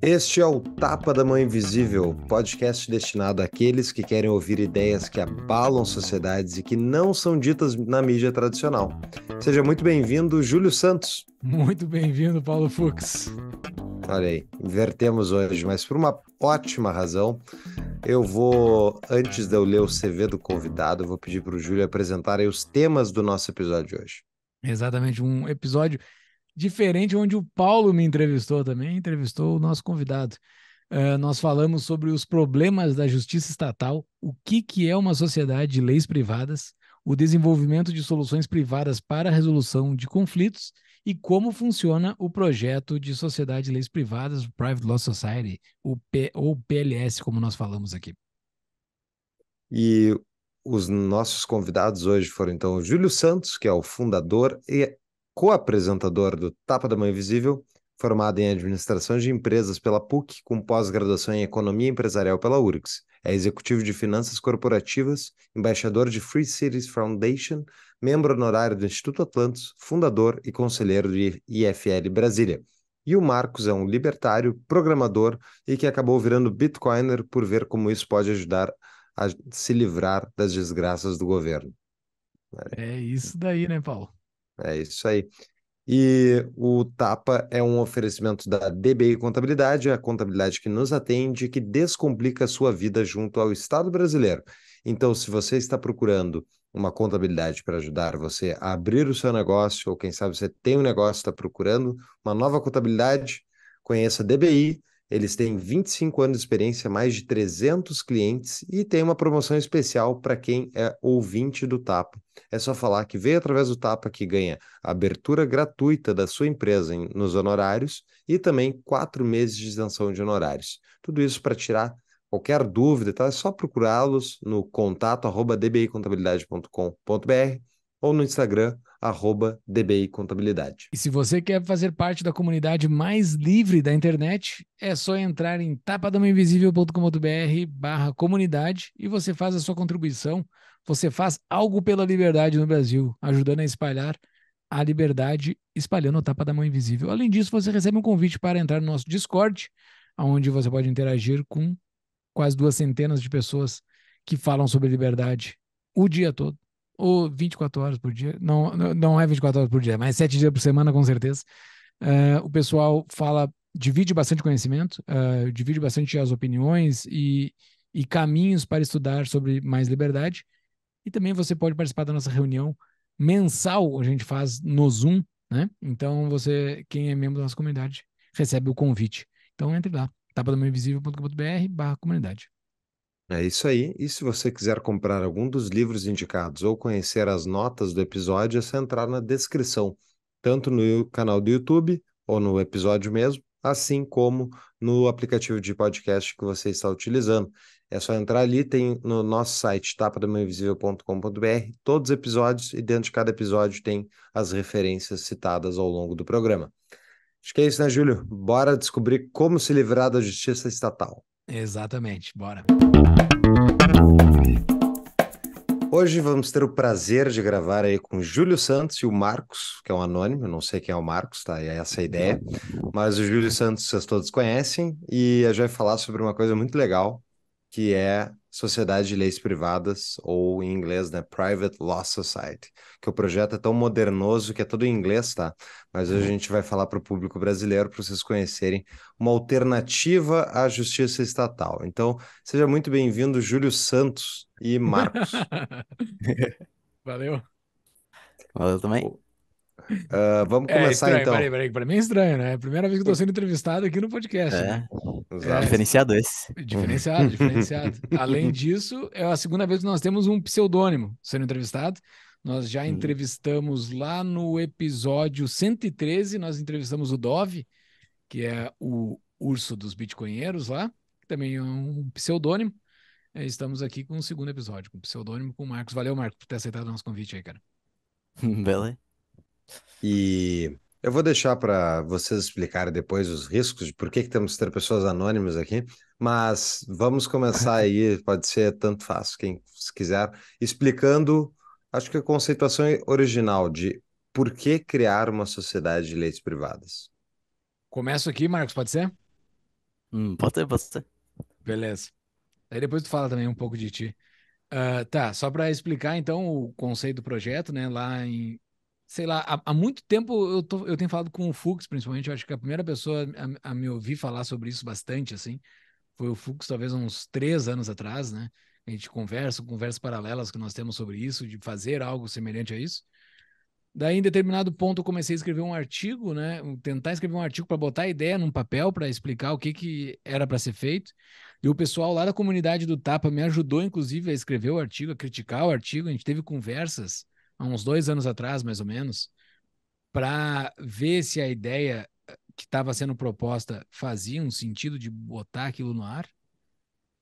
Este é o Tapa da Mão Invisível, podcast destinado àqueles que querem ouvir ideias que abalam sociedades e que não são ditas na mídia tradicional. Seja muito bem-vindo, Júlio Santos. Muito bem-vindo, Paulo Fux. Olha aí, invertemos hoje, mas por uma ótima razão, eu vou, antes de eu ler o CV do convidado, eu vou pedir para o Júlio apresentar os temas do nosso episódio de hoje. Exatamente, um episódio diferente onde o Paulo me entrevistou também, entrevistou o nosso convidado. Uh, nós falamos sobre os problemas da justiça estatal, o que, que é uma sociedade de leis privadas, o desenvolvimento de soluções privadas para a resolução de conflitos e como funciona o projeto de Sociedade de Leis Privadas, Private Law Society, P, ou PLS, como nós falamos aqui. E os nossos convidados hoje foram então o Júlio Santos, que é o fundador e co-apresentador do Tapa da Mãe Visível, formado em Administração de Empresas pela PUC, com pós-graduação em Economia Empresarial pela URGS. É executivo de Finanças Corporativas, embaixador de Free Cities Foundation, membro honorário do Instituto Atlantis, fundador e conselheiro do IFL Brasília. E o Marcos é um libertário, programador e que acabou virando bitcoiner por ver como isso pode ajudar a se livrar das desgraças do governo. É isso daí, né, Paulo? É isso aí. E o Tapa é um oferecimento da DBI Contabilidade, a contabilidade que nos atende e que descomplica a sua vida junto ao Estado brasileiro. Então, se você está procurando uma contabilidade para ajudar você a abrir o seu negócio, ou quem sabe você tem um negócio, está procurando uma nova contabilidade, conheça a DBI. Eles têm 25 anos de experiência, mais de 300 clientes e tem uma promoção especial para quem é ouvinte do Tapa. É só falar que veio através do Tapa que ganha abertura gratuita da sua empresa nos honorários e também quatro meses de isenção de honorários. Tudo isso para tirar Qualquer dúvida, tá? É só procurá-los no contato arroba dbicontabilidade.com.br ou no Instagram, arroba dbicontabilidade E se você quer fazer parte da comunidade mais livre da internet, é só entrar em tapadamainvisível.com.br barra comunidade e você faz a sua contribuição. Você faz algo pela liberdade no Brasil, ajudando a espalhar a liberdade, espalhando o tapa da mão invisível. Além disso, você recebe um convite para entrar no nosso Discord, onde você pode interagir com quase duas centenas de pessoas que falam sobre liberdade o dia todo, ou 24 horas por dia, não, não é 24 horas por dia, mas sete dias por semana com certeza. Uh, o pessoal fala, divide bastante conhecimento, uh, divide bastante as opiniões e, e caminhos para estudar sobre mais liberdade. E também você pode participar da nossa reunião mensal, a gente faz no Zoom, né? Então você, quem é membro da nossa comunidade, recebe o convite. Então entre lá tapadomainvisível.com.br barra comunidade. É isso aí. E se você quiser comprar algum dos livros indicados ou conhecer as notas do episódio, é só entrar na descrição, tanto no canal do YouTube ou no episódio mesmo, assim como no aplicativo de podcast que você está utilizando. É só entrar ali, tem no nosso site tapadomainvisível.com.br todos os episódios e dentro de cada episódio tem as referências citadas ao longo do programa. Acho que é isso, né, Júlio? Bora descobrir como se livrar da justiça estatal. Exatamente, bora. Hoje vamos ter o prazer de gravar aí com Júlio Santos e o Marcos, que é um anônimo, não sei quem é o Marcos, tá? E é essa a ideia. Mas o Júlio Santos vocês todos conhecem e a gente vai falar sobre uma coisa muito legal, que é Sociedade de Leis Privadas, ou em inglês, né, Private Law Society, que o projeto é tão modernoso que é todo em inglês, tá? Mas hoje uhum. a gente vai falar para o público brasileiro, para vocês conhecerem uma alternativa à justiça estatal. Então, seja muito bem-vindo, Júlio Santos e Marcos. Valeu. Valeu também. Uh, vamos começar é estranho, então. Peraí, peraí, pra mim é estranho, né? É a primeira vez que eu tô sendo entrevistado aqui no podcast. É, né? é diferenciado esse. Diferenciado, diferenciado. Além disso, é a segunda vez que nós temos um pseudônimo sendo entrevistado. Nós já hum. entrevistamos lá no episódio 113, nós entrevistamos o Dove, que é o urso dos bitcoinheiros lá, que também é um pseudônimo. É, estamos aqui com o segundo episódio, com o pseudônimo com o Marcos. Valeu, Marcos, por ter aceitado o nosso convite aí, cara. Beleza. E eu vou deixar para vocês explicarem depois os riscos de por que, que temos que ter pessoas anônimas aqui, mas vamos começar aí, pode ser tanto fácil quem quiser, explicando, acho que a conceituação original de por que criar uma sociedade de leis privadas. Começo aqui, Marcos, pode ser? Hum, pode ser, pode ser. Beleza. Aí depois tu fala também um pouco de ti. Uh, tá, só para explicar então o conceito do projeto, né? Lá em sei lá, há, há muito tempo eu, tô, eu tenho falado com o Fux, principalmente, eu acho que é a primeira pessoa a, a me ouvir falar sobre isso bastante, assim, foi o Fux, talvez uns três anos atrás, né? A gente conversa, conversas paralelas que nós temos sobre isso, de fazer algo semelhante a isso. Daí, em determinado ponto, eu comecei a escrever um artigo, né? Tentar escrever um artigo para botar a ideia num papel, para explicar o que, que era para ser feito. E o pessoal lá da comunidade do Tapa me ajudou, inclusive, a escrever o artigo, a criticar o artigo. A gente teve conversas há uns dois anos atrás, mais ou menos, para ver se a ideia que estava sendo proposta fazia um sentido de botar aquilo no ar.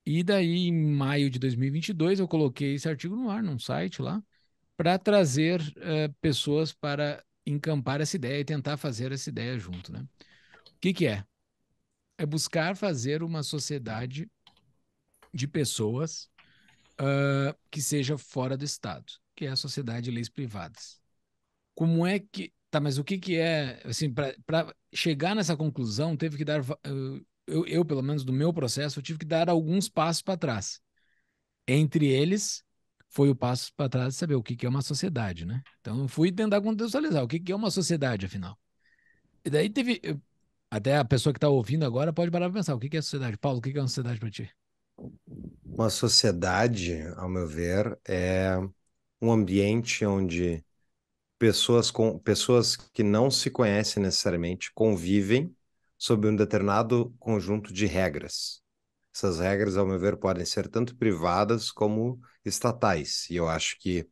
E daí, em maio de 2022, eu coloquei esse artigo no ar, num site lá, para trazer uh, pessoas para encampar essa ideia e tentar fazer essa ideia junto. Né? O que, que é? É buscar fazer uma sociedade de pessoas uh, que seja fora do Estado que é a sociedade de leis privadas. Como é que. Tá, mas o que, que é. Assim, para chegar nessa conclusão, teve que dar. Eu, eu, pelo menos, do meu processo, eu tive que dar alguns passos para trás. Entre eles, foi o passo para trás de saber o que, que é uma sociedade, né? Então, eu fui tentar contextualizar o que, que é uma sociedade, afinal. E daí teve. Até a pessoa que está ouvindo agora pode parar para pensar: o que, que é sociedade? Paulo, o que, que é uma sociedade para ti? Uma sociedade, ao meu ver, é um ambiente onde pessoas, com, pessoas que não se conhecem necessariamente convivem sob um determinado conjunto de regras. Essas regras, ao meu ver, podem ser tanto privadas como estatais. E eu acho que,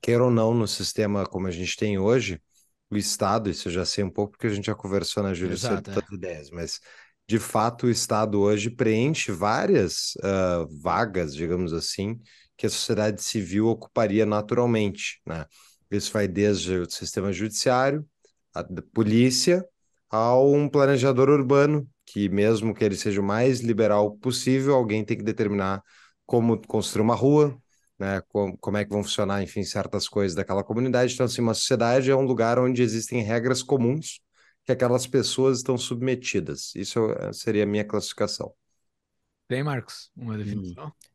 queira ou não, no sistema como a gente tem hoje, o Estado, isso eu já sei um pouco porque a gente já conversou na jurisdição de é. tantas ideias, mas de fato o Estado hoje preenche várias uh, vagas, digamos assim, que a sociedade civil ocuparia naturalmente. Né? Isso vai desde o sistema judiciário, a polícia, ao um planejador urbano, que mesmo que ele seja o mais liberal possível, alguém tem que determinar como construir uma rua, né, como, como é que vão funcionar, enfim, certas coisas daquela comunidade. Então, assim, uma sociedade é um lugar onde existem regras comuns que aquelas pessoas estão submetidas. Isso eh, seria a minha classificação. Tem, Marcos, uma definição? Hum.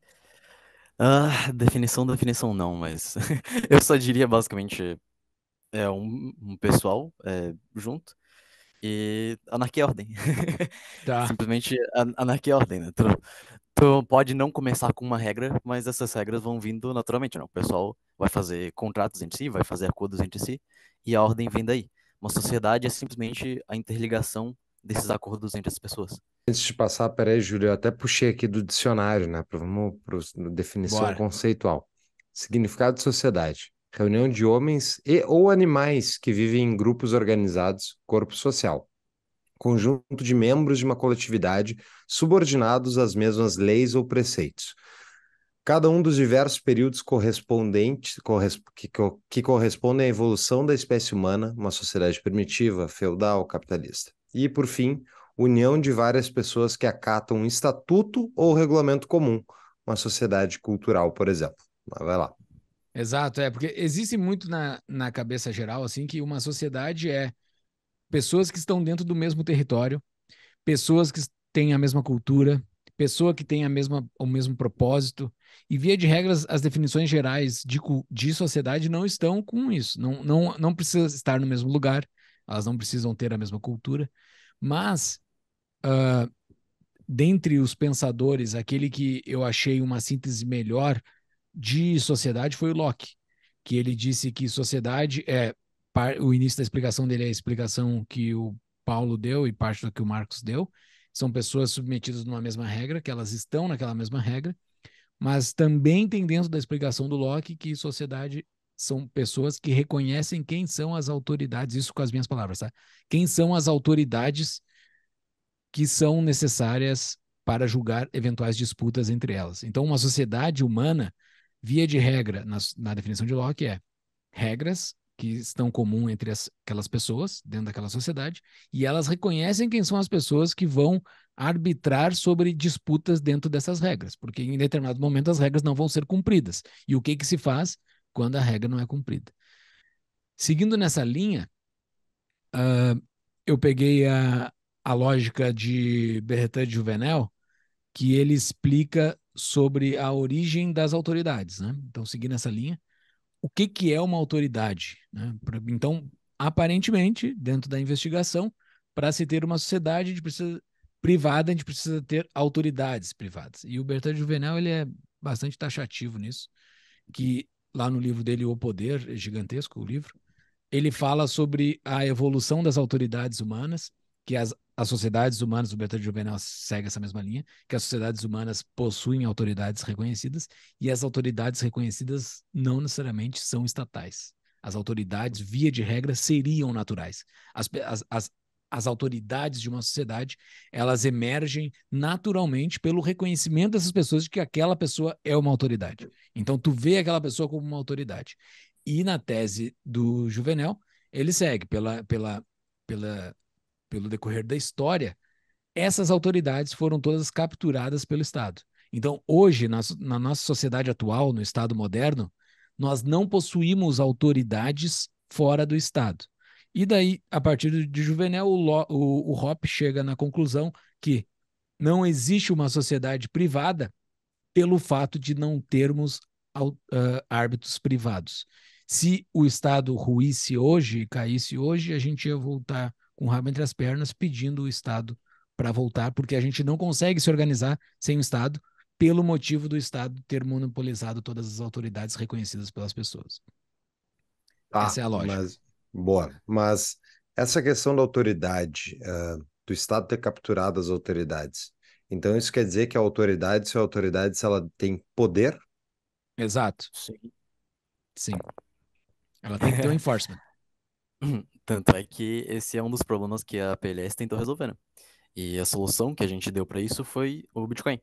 Ah, definição, definição não, mas eu só diria basicamente é um, um pessoal é, junto e anarquia ordem. Tá. Simplesmente an anarquia ordem, né? Tu, tu, pode não começar com uma regra, mas essas regras vão vindo naturalmente, não? Né? O pessoal vai fazer contratos entre si, vai fazer acordos entre si e a ordem vem daí. Uma sociedade é simplesmente a interligação desses acordos entre as pessoas. Antes de passar, peraí, Júlio, eu até puxei aqui do dicionário, né? Vamos para definição Bora. conceitual. Significado de sociedade. Reunião de homens e ou animais que vivem em grupos organizados, corpo social. Conjunto de membros de uma coletividade subordinados às mesmas leis ou preceitos cada um dos diversos períodos correspondentes que, que, correspondem à evolução da espécie humana, uma sociedade primitiva, feudal, capitalista. E, por fim, união de várias pessoas que acatam um estatuto ou regulamento comum, uma sociedade cultural, por exemplo. Mas vai lá. Exato, é, porque existe muito na, na cabeça geral, assim, que uma sociedade é pessoas que estão dentro do mesmo território, pessoas que têm a mesma cultura, pessoa que tem a mesma, o mesmo propósito. E, via de regras, as definições gerais de, de sociedade não estão com isso. Não, não, não precisa estar no mesmo lugar, elas não precisam ter a mesma cultura, mas uh, dentre os pensadores, aquele que eu achei uma síntese melhor de sociedade foi o Locke, que ele disse que sociedade é o início da explicação dele é a explicação que o Paulo deu e parte do que o Marcos deu. São pessoas submetidas numa mesma regra, que elas estão naquela mesma regra, mas também tem dentro da explicação do Locke que sociedade são pessoas que reconhecem quem são as autoridades, isso com as minhas palavras, tá? Quem são as autoridades que são necessárias para julgar eventuais disputas entre elas. Então, uma sociedade humana, via de regra, na, na definição de Locke, é regras que estão comum entre as, aquelas pessoas dentro daquela sociedade e elas reconhecem quem são as pessoas que vão arbitrar sobre disputas dentro dessas regras, porque em determinado momento as regras não vão ser cumpridas. E o que que se faz? quando a regra não é cumprida. Seguindo nessa linha, uh, eu peguei a, a lógica de Bertrand de Juvenel, que ele explica sobre a origem das autoridades. Né? Então, seguindo essa linha, o que, que é uma autoridade? Né? Então, aparentemente, dentro da investigação, para se ter uma sociedade de precisa, privada, a gente precisa ter autoridades privadas. E o Bertrand Juvenal ele é bastante taxativo nisso, que lá no livro dele, O Poder, é gigantesco o livro, ele fala sobre a evolução das autoridades humanas, que as, as sociedades humanas, o Bertrand Juvenal segue essa mesma linha, que as sociedades humanas possuem autoridades reconhecidas e as autoridades reconhecidas não necessariamente são estatais. As autoridades, via de regra, seriam naturais. As, as, as, as autoridades de uma sociedade, elas emergem naturalmente pelo reconhecimento dessas pessoas de que aquela pessoa é uma autoridade. Então, tu vê aquela pessoa como uma autoridade. E na tese do Juvenel, ele segue pela, pela, pela, pelo decorrer da história, essas autoridades foram todas capturadas pelo Estado. Então, hoje, na, na nossa sociedade atual, no Estado moderno, nós não possuímos autoridades fora do Estado. E daí, a partir de Juvenel, o, Lo, o, o Hoppe chega na conclusão que não existe uma sociedade privada pelo fato de não termos uh, árbitros privados. Se o Estado ruísse hoje, caísse hoje, a gente ia voltar com o rabo entre as pernas pedindo o Estado para voltar, porque a gente não consegue se organizar sem o Estado, pelo motivo do Estado ter monopolizado todas as autoridades reconhecidas pelas pessoas. Tá, Essa é a lógica. Mas Boa, mas essa questão da autoridade, uh, do Estado ter capturado as autoridades, então isso quer dizer que a autoridade, se a autoridade, se ela tem poder? Exato. Sim. Sim. Ela tem que ter um enforcement. Tanto é que esse é um dos problemas que a PLS tentou resolver, né? E a solução que a gente deu para isso foi o Bitcoin.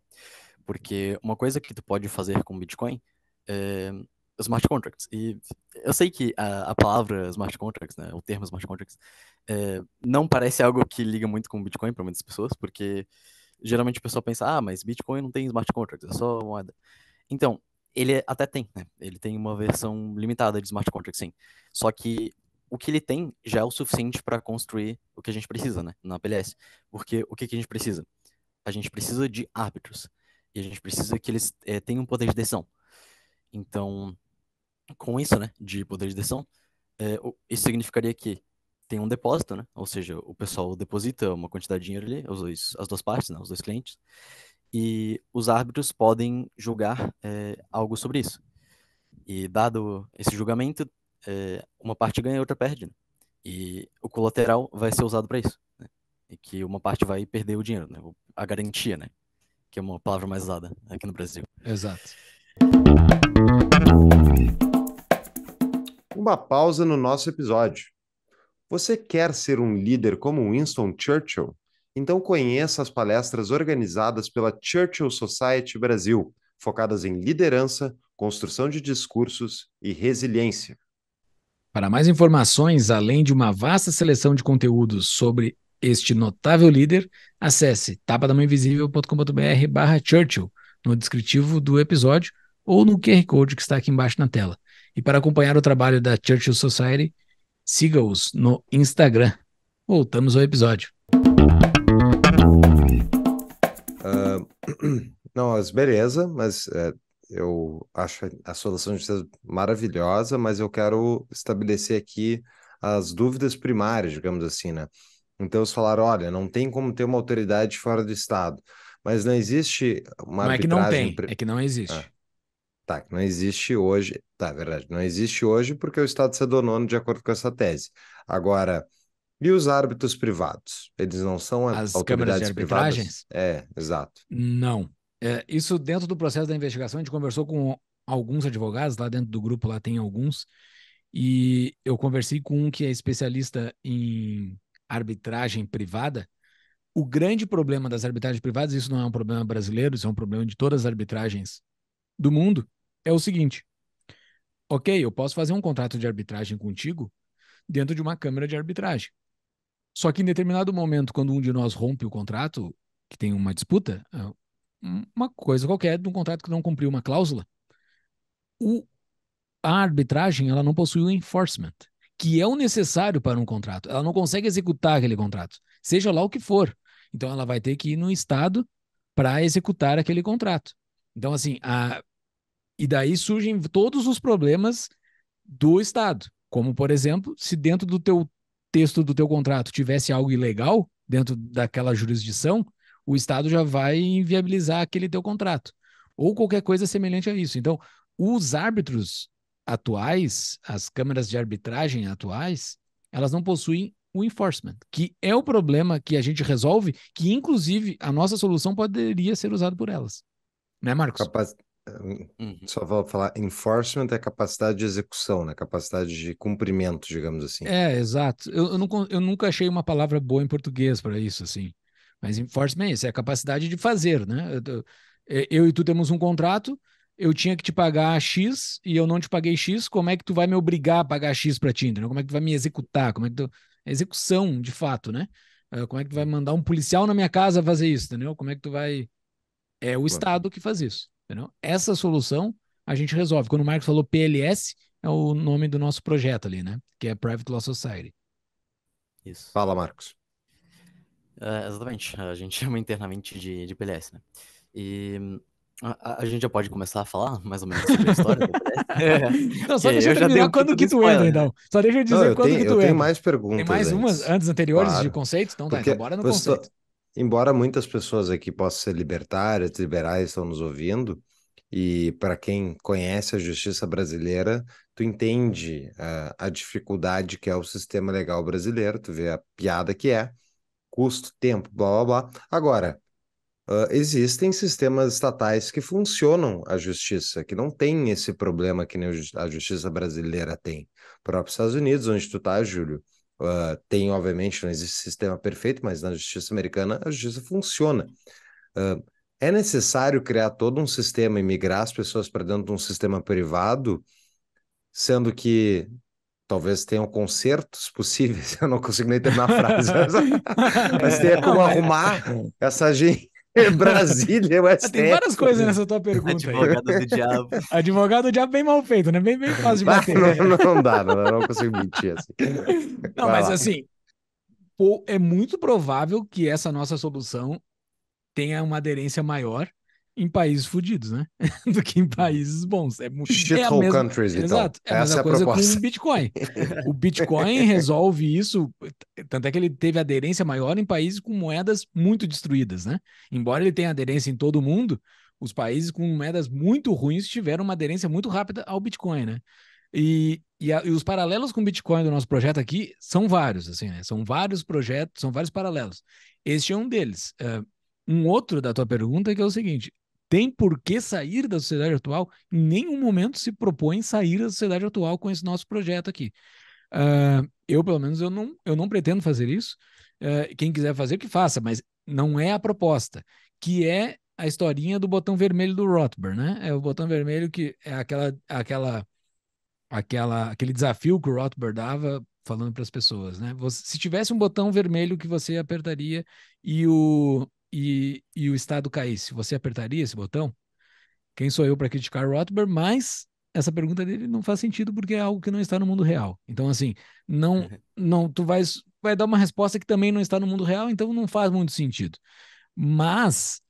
Porque uma coisa que tu pode fazer com o Bitcoin é, smart contracts. E eu sei que a, a, palavra smart contracts, né, o termo smart contracts, é, não parece algo que liga muito com Bitcoin para muitas pessoas, porque geralmente o pessoal pensa, ah, mas Bitcoin não tem smart contracts, é só moeda. Então, ele é, até tem, né? Ele tem uma versão limitada de smart contracts, sim. Só que o que ele tem já é o suficiente para construir o que a gente precisa, né, na PLS. Porque o que, que a gente precisa? A gente precisa de árbitros. E a gente precisa que eles é, tenham um poder de decisão. Então, com isso, né, de poder de decisão, é, isso significaria que tem um depósito, né? Ou seja, o pessoal deposita uma quantidade de dinheiro ali, os dois, as duas partes, né, os dois clientes, e os árbitros podem julgar é, algo sobre isso. E dado esse julgamento, é, uma parte ganha e outra perde. Né? E o colateral vai ser usado para isso. Né? E que uma parte vai perder o dinheiro, né? a garantia, né? Que é uma palavra mais usada aqui no Brasil. Exato uma pausa no nosso episódio. Você quer ser um líder como Winston Churchill? Então conheça as palestras organizadas pela Churchill Society Brasil, focadas em liderança, construção de discursos e resiliência. Para mais informações, além de uma vasta seleção de conteúdos sobre este notável líder, acesse tapadamainvisível.com.br barra Churchill no descritivo do episódio ou no QR Code que está aqui embaixo na tela. E para acompanhar o trabalho da Churchill Society, siga-os no Instagram. Voltamos ao episódio. Uh, não, beleza, mas é, eu acho a solução de vocês maravilhosa, mas eu quero estabelecer aqui as dúvidas primárias, digamos assim, né? Então eles falaram, olha, não tem como ter uma autoridade fora do Estado, mas não existe uma não arbitragem... é que não tem, pre... é que não existe. É. Tá, não existe hoje. Tá, é verdade, não existe hoje porque o Estado se adonou de acordo com essa tese. Agora, e os árbitros privados? Eles não são as câmeras de arbitragens? Privadas? É, exato. Não. É, isso dentro do processo da investigação, a gente conversou com alguns advogados, lá dentro do grupo lá tem alguns, e eu conversei com um que é especialista em arbitragem privada. O grande problema das arbitragens privadas, isso não é um problema brasileiro, isso é um problema de todas as arbitragens do mundo, é o seguinte: ok, eu posso fazer um contrato de arbitragem contigo dentro de uma câmara de arbitragem. Só que em determinado momento, quando um de nós rompe o contrato, que tem uma disputa, é uma coisa qualquer de um contrato que não cumpriu uma cláusula, o, a arbitragem ela não possui o enforcement, que é o necessário para um contrato. Ela não consegue executar aquele contrato, seja lá o que for. Então ela vai ter que ir no Estado para executar aquele contrato. Então, assim, a, e daí surgem todos os problemas do Estado, como por exemplo, se dentro do teu texto do teu contrato tivesse algo ilegal dentro daquela jurisdição, o Estado já vai inviabilizar aquele teu contrato ou qualquer coisa semelhante a isso. Então, os árbitros atuais, as câmaras de arbitragem atuais, elas não possuem o enforcement, que é o problema que a gente resolve, que inclusive a nossa solução poderia ser usada por elas. Né, Marcos? Capaz... Uhum. Só vou falar, enforcement é capacidade de execução, né? Capacidade de cumprimento, digamos assim. É, exato. Eu, eu, não, eu nunca achei uma palavra boa em português para isso, assim. Mas enforcement é isso, é a capacidade de fazer, né? Eu, é, eu e tu temos um contrato, eu tinha que te pagar X e eu não te paguei X, como é que tu vai me obrigar a pagar X para ti, entendeu? Como é que tu vai me executar? Como é que tu... É execução, de fato, né? Ah, como é que tu vai uhum. mandar um policial na minha casa fazer isso, entendeu? Como é que tu vai... É o Estado que faz isso. Entendeu? Essa solução a gente resolve. Quando o Marcos falou PLS, é o nome do nosso projeto ali, né? Que é Private Law Society. Isso. Fala, Marcos. É, exatamente. A gente chama internamente de, de PLS, né? E hum, a, a, gente já pode começar a falar mais ou menos sobre a história. é. Não, só é, deixa eu, terminar quando que tu entra, né? então. Só deixa eu dizer quando que tu eu tenho Tem mais perguntas. Tem mais antes. umas antes anteriores claro. de conceitos? Então tá, Porque então bora no conceito embora muitas pessoas aqui possam ser libertárias, liberais, estão nos ouvindo, e para quem conhece a justiça brasileira, tu entende uh, a dificuldade que é o sistema legal brasileiro, tu vê a piada que é, custo, tempo, blá blá blá. Agora, uh, existem sistemas estatais que funcionam a justiça, que não tem esse problema que a justiça brasileira tem. O próprio Estados Unidos, onde tu tá, Júlio, Uh, tem, obviamente, não existe sistema perfeito, mas na justiça americana a justiça funciona. Uh, é necessário criar todo um sistema e migrar as pessoas para dentro de um sistema privado, sendo que talvez tenham consertos possíveis, eu não consigo nem terminar a frase, mas, mas como arrumar essa gente Brasília o STF. Ah, tem várias coisas nessa tua pergunta. Advogado aí. do diabo. Advogado do diabo bem mal feito, né? Bem, bem fácil de bater. Não, não dá, não, não consigo mentir assim. Não, Vai mas lá. assim, é muito provável que essa nossa solução tenha uma aderência maior em países fodidos, né? do que em países bons. É, muito. é a mesma, countries, então. exato. Então. É a é mesma Essa coisa é a com o Bitcoin. o Bitcoin resolve isso, tanto é que ele teve aderência maior em países com moedas muito destruídas, né? Embora ele tenha aderência em todo o mundo, os países com moedas muito ruins tiveram uma aderência muito rápida ao Bitcoin, né? E, e, a, e os paralelos com o Bitcoin do nosso projeto aqui são vários, assim, né? São vários projetos, são vários paralelos. Este é um deles. Uh, um outro da tua pergunta que é o seguinte: tem por que sair da sociedade atual, em nenhum momento se propõe sair da sociedade atual com esse nosso projeto aqui. Uh, eu, pelo menos, eu não, eu não pretendo fazer isso. Uh, quem quiser fazer, que faça, mas não é a proposta, que é a historinha do botão vermelho do Rothbard, né? É o botão vermelho que é aquela, aquela, aquela, aquele desafio que o Rothbard dava falando para as pessoas, né? Você, se tivesse um botão vermelho que você apertaria e o e, e o Estado caísse, você apertaria esse botão? Quem sou eu para criticar Rothbard? Mas essa pergunta dele não faz sentido porque é algo que não está no mundo real. Então, assim, não, uhum. não, tu vais, vai dar uma resposta que também não está no mundo real, então não faz muito sentido. Mas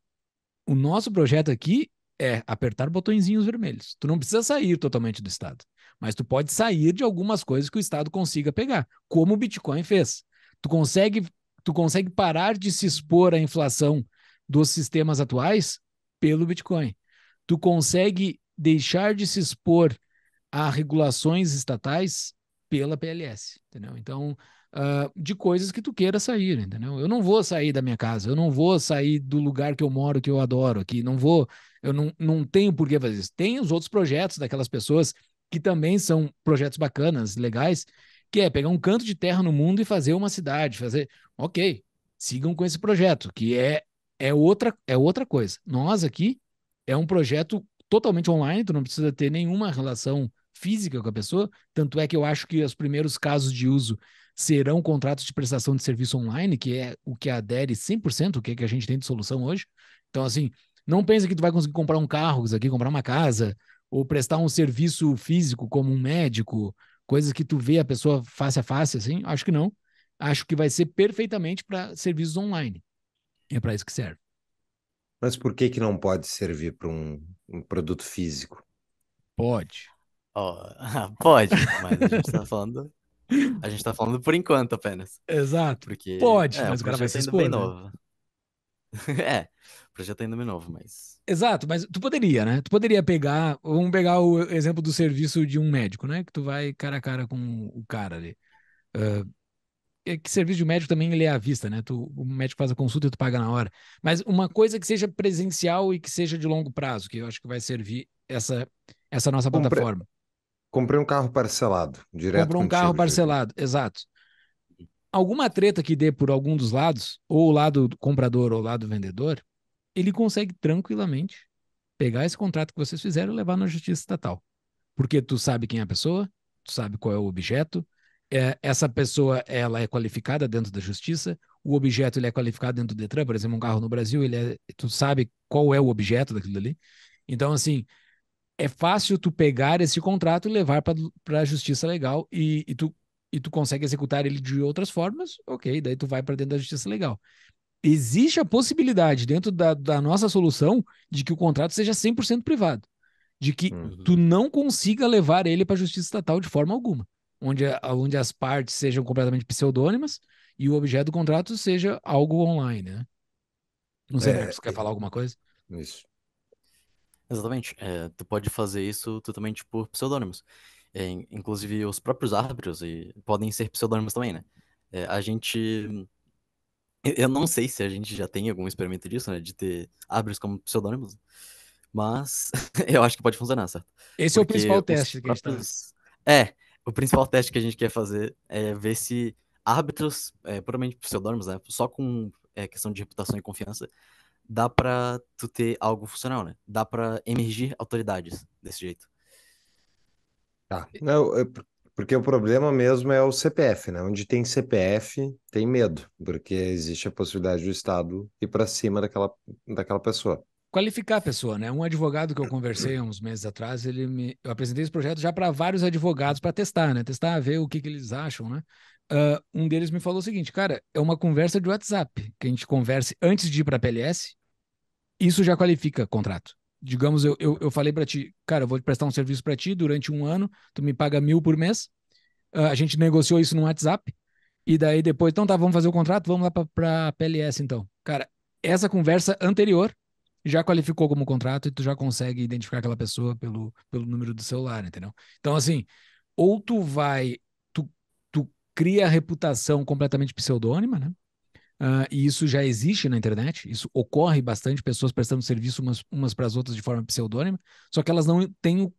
o nosso projeto aqui é apertar botõezinhos vermelhos. Tu não precisa sair totalmente do Estado, mas tu pode sair de algumas coisas que o Estado consiga pegar, como o Bitcoin fez. Tu consegue tu consegue parar de se expor à inflação dos sistemas atuais pelo Bitcoin. Tu consegue deixar de se expor a regulações estatais pela PLS, entendeu? Então, uh, de coisas que tu queira sair, entendeu? Eu não vou sair da minha casa, eu não vou sair do lugar que eu moro, que eu adoro aqui, não vou, eu não, não tenho por que fazer isso. Tem os outros projetos daquelas pessoas que também são projetos bacanas, legais, que é pegar um canto de terra no mundo e fazer uma cidade, fazer, ok, sigam com esse projeto, que é é outra é outra coisa. Nós aqui é um projeto totalmente online, tu não precisa ter nenhuma relação física com a pessoa, tanto é que eu acho que os primeiros casos de uso serão contratos de prestação de serviço online, que é o que adere 100%, o que, é que a gente tem de solução hoje. Então, assim, não pensa que tu vai conseguir comprar um carro aqui, comprar uma casa, ou prestar um serviço físico como um médico, coisas que tu vê a pessoa face a face, assim? Acho que não. Acho que vai ser perfeitamente para serviços online. É para isso que serve. Mas por que que não pode servir para um, um, produto físico? Pode. Oh, pode, mas a gente está falando. A gente tá falando por enquanto apenas. Exato. Porque, pode, é, mas o cara vai ser expor, bem né? novo. é, projeto ainda é novo, mas. Exato, mas tu poderia, né? Tu poderia pegar. Vamos pegar o exemplo do serviço de um médico, né? Que tu vai cara a cara com o cara ali. Uh, é que serviço de médico também ele é à vista, né? Tu, o médico faz a consulta e tu paga na hora. Mas uma coisa que seja presencial e que seja de longo prazo, que eu acho que vai servir essa, essa nossa plataforma. Comprei um carro parcelado, direto. Comprei um carro parcelado, exato. Alguma treta que dê por algum dos lados, ou o lado comprador ou o lado vendedor, ele consegue tranquilamente pegar esse contrato que vocês fizeram e levar na justiça estatal. Porque tu sabe quem é a pessoa, tu sabe qual é o objeto, é, essa pessoa ela é qualificada dentro da justiça, o objeto ele é qualificado dentro do Detran, por exemplo, um carro no Brasil, ele é, tu sabe qual é o objeto daquilo ali. Então, assim, é fácil tu pegar esse contrato e levar para a justiça legal e, e, tu, e tu consegue executar ele de outras formas, ok, daí tu vai para dentro da justiça legal existe a possibilidade dentro da, da nossa solução de que o contrato seja 100% privado, de que uhum. tu não consiga levar ele para a justiça estatal de forma alguma, onde, onde as partes sejam completamente pseudônimas e o objeto do contrato seja algo online, né? Não sei, é, Marcos, quer é, falar alguma coisa? Isso. Exatamente. É, tu pode fazer isso totalmente por pseudônimos. É, inclusive, os próprios árbitros e podem ser pseudônimos também, né? É, a gente eu não sei se a gente já tem algum experimento disso, né? De ter árbitros como pseudônimos. Mas eu acho que pode funcionar, certo? Esse Porque é o principal teste que a gente tá... É, o principal teste que a gente quer fazer é ver se árbitros, é, puramente pseudônimos, né? Só com é, questão de reputação e confiança, dá pra tu ter algo funcional, né? Dá pra emergir autoridades desse jeito. Tá. Não, eu, porque o problema mesmo é o CPF, né? Onde tem CPF, tem medo, porque existe a possibilidade do Estado ir para cima daquela, daquela pessoa. Qualificar a pessoa, né? Um advogado que eu conversei há uns meses atrás, ele me... eu apresentei esse projeto já para vários advogados para testar, né? Testar, ver o que, que eles acham, né? Uh, um deles me falou o seguinte, cara, é uma conversa de WhatsApp, que a gente converse antes de ir para a PLS, isso já qualifica contrato digamos, eu, eu, eu falei para ti, cara, eu vou prestar um serviço para ti durante um ano, tu me paga mil por mês. Ah, a gente negociou isso no WhatsApp. E daí depois, então tá, vamos fazer o contrato, vamos lá para PLS então. Cara, essa conversa anterior já qualificou como contrato e tu já consegue identificar aquela pessoa pelo, pelo número do celular, entendeu? Então, assim, ou tu vai, tu, tu cria a reputação completamente pseudônima, né? Ah, e isso já existe na internet, isso ocorre bastante, pessoas prestando serviço umas, umas para as outras de forma pseudônima, só que elas não têm o,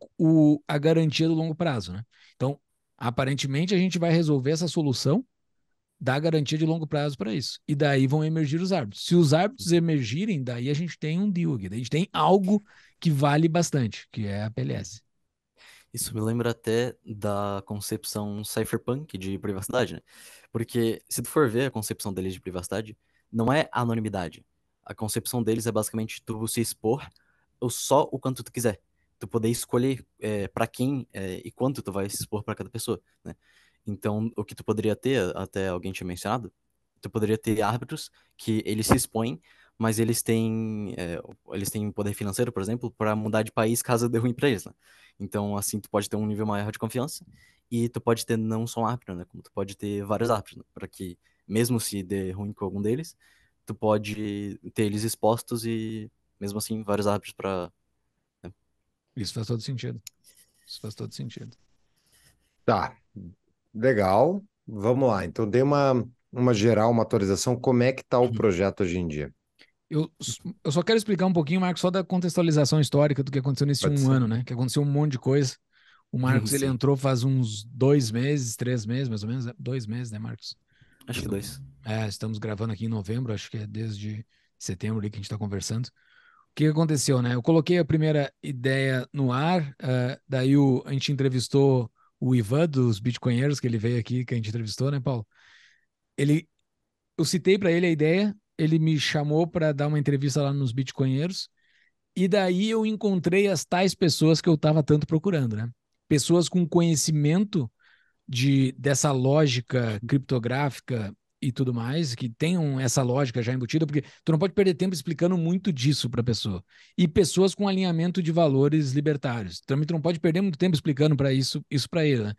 o, a garantia do longo prazo. Né? Então, aparentemente, a gente vai resolver essa solução da garantia de longo prazo para isso. E daí vão emergir os árbitros. Se os árbitros emergirem, daí a gente tem um deal aqui, daí a gente tem algo que vale bastante, que é a PLS. Isso me lembra até da concepção cypherpunk de privacidade, né? Porque se tu for ver a concepção deles de privacidade, não é anonimidade. A concepção deles é basicamente tu se expor só o quanto tu quiser. Tu poder escolher é, para quem é, e quanto tu vai se expor para cada pessoa, né? Então, o que tu poderia ter, até alguém tinha mencionado, tu poderia ter árbitros que eles se expõem mas eles têm, é, eles têm poder financeiro, por exemplo, para mudar de país caso dê ruim para eles, né? Então, assim, tu pode ter um nível maior de confiança e tu pode ter não só um árbitro, né? Como tu pode ter vários árbitros, né? para que, mesmo se dê ruim com algum deles, tu pode ter eles expostos e, mesmo assim, vários árbitros para... Né? Isso faz todo sentido. Isso faz todo sentido. Tá, legal. Vamos lá. Então, dê uma, uma geral, uma atualização. Como é que está o uhum. projeto hoje em dia? Eu, eu só quero explicar um pouquinho, Marcos, só da contextualização histórica do que aconteceu nesse Pode um ser. ano, né? Que aconteceu um monte de coisa. O Marcos, Sim. ele entrou faz uns dois meses, três meses, mais ou menos. Né? Dois meses, né, Marcos? Acho que dois. É, estamos gravando aqui em novembro, acho que é desde setembro ali que a gente está conversando. O que aconteceu, né? Eu coloquei a primeira ideia no ar, uh, daí o, a gente entrevistou o Ivan dos Bitcoinheiros, que ele veio aqui, que a gente entrevistou, né, Paulo? Ele, eu citei para ele a ideia, ele me chamou para dar uma entrevista lá nos Bitcoinheiros. E daí eu encontrei as tais pessoas que eu estava tanto procurando, né? Pessoas com conhecimento de dessa lógica criptográfica e tudo mais, que tenham essa lógica já embutida, porque tu não pode perder tempo explicando muito disso para a pessoa. E pessoas com alinhamento de valores libertários. Também tu não pode perder muito tempo explicando para isso, isso para ele, né?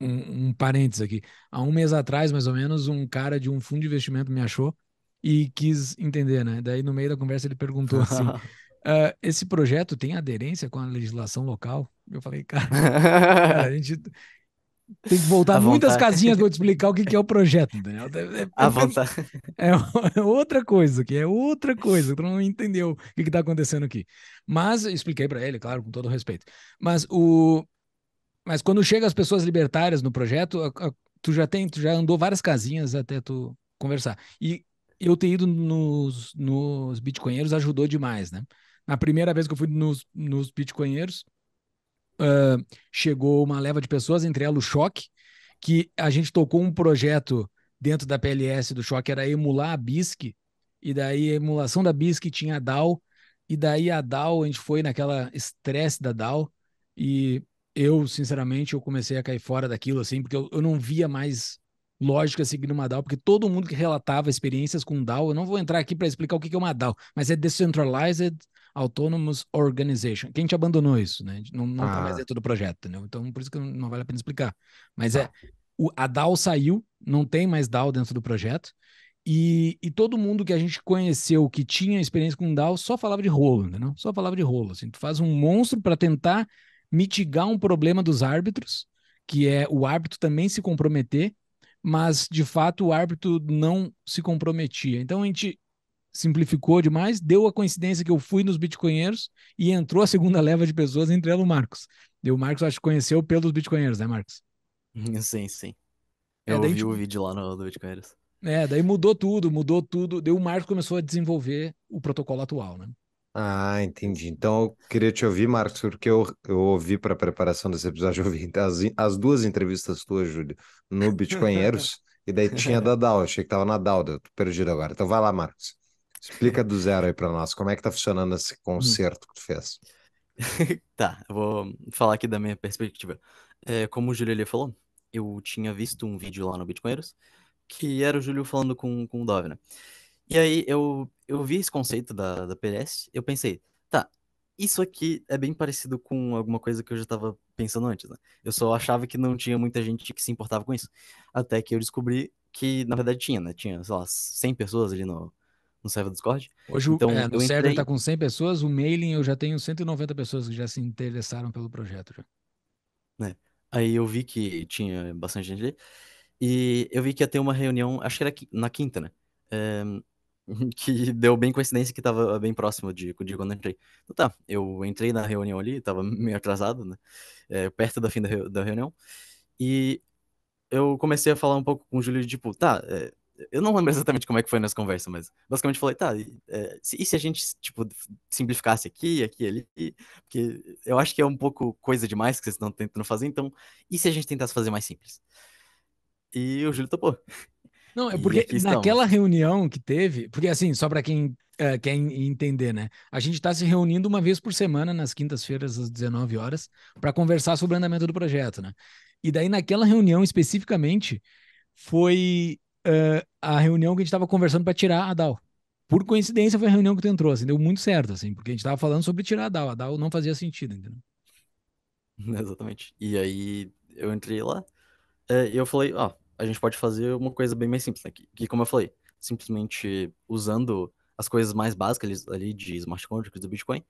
Um, um parênteses aqui. Há um mês atrás, mais ou menos, um cara de um fundo de investimento me achou e quis entender, né? Daí no meio da conversa ele perguntou assim: uh, esse projeto tem aderência com a legislação local? Eu falei, cara, cara a gente tem que voltar a muitas vontade. casinhas para eu te explicar o que, que é o projeto, Daniel. É, é, a vontade. É, é, outra coisa, que é outra coisa. Tu não entendeu o que está acontecendo aqui. Mas expliquei para ele, claro, com todo respeito. Mas o, mas quando chega as pessoas libertárias no projeto, a, a, tu já tem, tu já andou várias casinhas até tu conversar. E eu ter ido nos, nos bitcoinheiros ajudou demais, né? Na primeira vez que eu fui nos, nos bitcoinheiros, uh, chegou uma leva de pessoas, entre elas o Choque, que a gente tocou um projeto dentro da PLS do Choque, era emular a BISC, e daí a emulação da BISC tinha a DAO, e daí a DAO, a gente foi naquela estresse da DAO, e eu, sinceramente, eu comecei a cair fora daquilo, assim, porque eu, eu não via mais lógica seguir uma DAO, porque todo mundo que relatava experiências com DAO, eu não vou entrar aqui para explicar o que é uma DAO, mas é Decentralized Autonomous Organization, quem te abandonou isso, né? Não, não ah. tá mais ah. dentro do projeto, entendeu? Então, por isso que não vale a pena explicar. Mas tá. é, o, a DAO saiu, não tem mais DAO dentro do projeto, e, e, todo mundo que a gente conheceu que tinha experiência com DAO só falava de rolo, entendeu? Só falava de rolo, assim. Tu faz um monstro para tentar mitigar um problema dos árbitros, que é o árbitro também se comprometer mas de fato o árbitro não se comprometia. Então a gente simplificou demais, deu a coincidência que eu fui nos bitcoinheiros e entrou a segunda leva de pessoas, entre elas o Marcos. E o Marcos acho que conheceu pelos bitcoinheiros, né, Marcos? Sim, sim. É, eu é, ouvi gente... Tipo o vídeo lá no do bitcoinheiros. É, daí mudou tudo, mudou tudo. Daí o Marcos começou a desenvolver o protocolo atual, né? Ah, entendi. Então, eu queria te ouvir, Marcos, porque eu, eu ouvi para a preparação desse episódio, eu ouvi as, as duas entrevistas tuas, Júlio, no Bitcoinheiros, e daí tinha da DAO, achei que estava na DAO, eu tô perdido agora. Então, vai lá, Marcos, explica do zero aí para nós, como é que tá funcionando esse hum. concerto que tu fez? tá, eu vou falar aqui da minha perspectiva. É, como o Júlio ali falou, eu tinha visto um vídeo lá no Bitcoinheiros, que era o Júlio falando com, com o Dove, Né? E aí eu, eu vi esse conceito da, da PLS, eu pensei, tá, isso aqui é bem parecido com alguma coisa que eu já estava pensando antes, né? Eu só achava que não tinha muita gente que se importava com isso. Até que eu descobri que, na verdade, tinha, né? Tinha, sei lá, 100 pessoas ali no, no server do Discord. Hoje então, é, no server tá com 100 pessoas, o mailing eu já tenho 190 pessoas que já se interessaram pelo projeto. Já. É. Aí eu vi que tinha bastante gente ali. E eu vi que ia ter uma reunião, acho que era na quinta, né? É, que deu bem coincidência que tava bem próximo de, de quando eu entrei. Então tá, eu entrei na reunião ali, tava meio atrasado, né? É, perto do fim da, da, reunião. E eu comecei a falar um pouco com o Júlio, tipo, tá, é, eu não lembro exatamente como é que foi nessa conversa, mas basicamente falei, tá, é, se, e se a gente, tipo, simplificasse aqui, aqui, ali? Porque eu acho que é um pouco coisa demais que vocês estão tentando fazer, então, e se a gente tentasse fazer mais simples? E o Júlio topou. Não, é porque naquela reunião que teve, porque assim, só para quem uh, é, quer entender, né? A gente está se reunindo uma vez por semana, nas quintas-feiras, às 19 horas, para conversar sobre o andamento do projeto, né? E daí, naquela reunião especificamente, foi uh, a reunião que a gente estava conversando para tirar a DAO. Por coincidência, foi a reunião que tu entrou, assim, deu muito certo, assim, porque a gente estava falando sobre tirar a DAO. A DAO não fazia sentido, entendeu? Exatamente. E aí, eu entrei lá, é, eu falei, ó, oh, ah, a gente pode fazer uma coisa bem mais simples, né? Que, que como eu falei, simplesmente usando as coisas mais básicas ali de smart contracts do Bitcoin.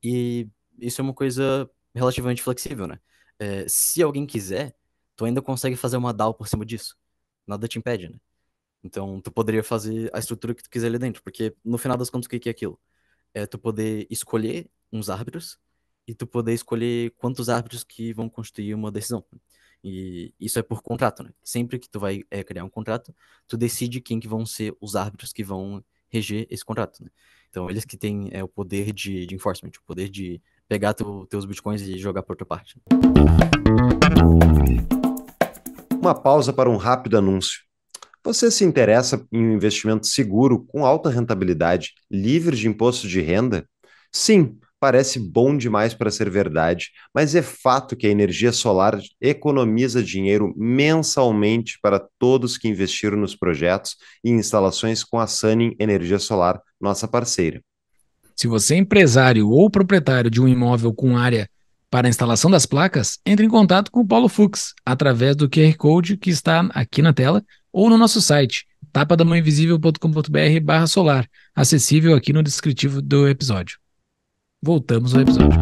E isso é uma coisa relativamente flexível, né? É, se alguém quiser, tu ainda consegue fazer uma DAO por cima disso. Nada te impede, né? Então, tu poderia fazer a estrutura que tu quiser ali dentro, porque no final das contas, o que é aquilo? É tu poder escolher uns árbitros e tu poder escolher quantos árbitros que vão constituir uma decisão. E isso é por contrato, né? Sempre que tu vai é, criar um contrato, tu decide quem que vão ser os árbitros que vão reger esse contrato, né? Então, eles que têm é, o poder de, de, enforcement, o poder de pegar teu, teus bitcoins e jogar para outra parte. Uma pausa para um rápido anúncio. Você se interessa em um investimento seguro, com alta rentabilidade, livre de imposto de renda? Sim! parece bom demais para ser verdade, mas é fato que a energia solar economiza dinheiro mensalmente para todos que investiram nos projetos e instalações com a Sunning Energia Solar, nossa parceira. Se você é empresário ou proprietário de um imóvel com área para a instalação das placas, entre em contato com o Paulo Fux através do QR Code que está aqui na tela ou no nosso site tapadamãoinvisível.com.br barra solar, acessível aqui no descritivo do episódio. Voltamos ao episódio.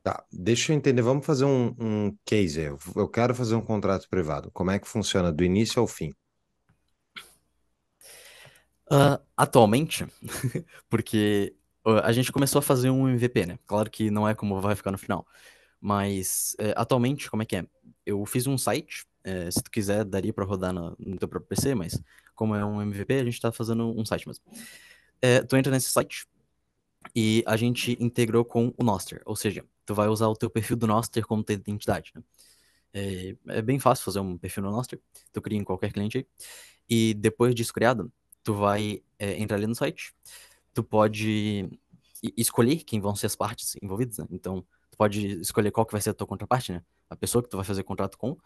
Tá, deixa eu entender. Vamos fazer um, um case. Eu, quero fazer um contrato privado. Como é que funciona do início ao fim? Uh, atualmente, porque a gente começou a fazer um MVP, né? Claro que não é como vai ficar no final. Mas uh, atualmente, como é que é? Eu fiz um site, uh, se tu quiser, daria para rodar no, no, teu próprio PC, mas como é um MVP, a gente está fazendo um site mesmo é, tu entra nesse site e a gente integrou com o Noster, ou seja, tu vai usar o teu perfil do Noster como tua identidade, né? é, é, bem fácil fazer um perfil no Noster, tu cria em qualquer cliente aí, e depois disso criado, tu vai é, entrar ali no site, tu pode escolher quem vão ser as partes envolvidas, né? Então, tu pode escolher qual que vai ser a tua contraparte, né? A pessoa que tu vai fazer contrato com,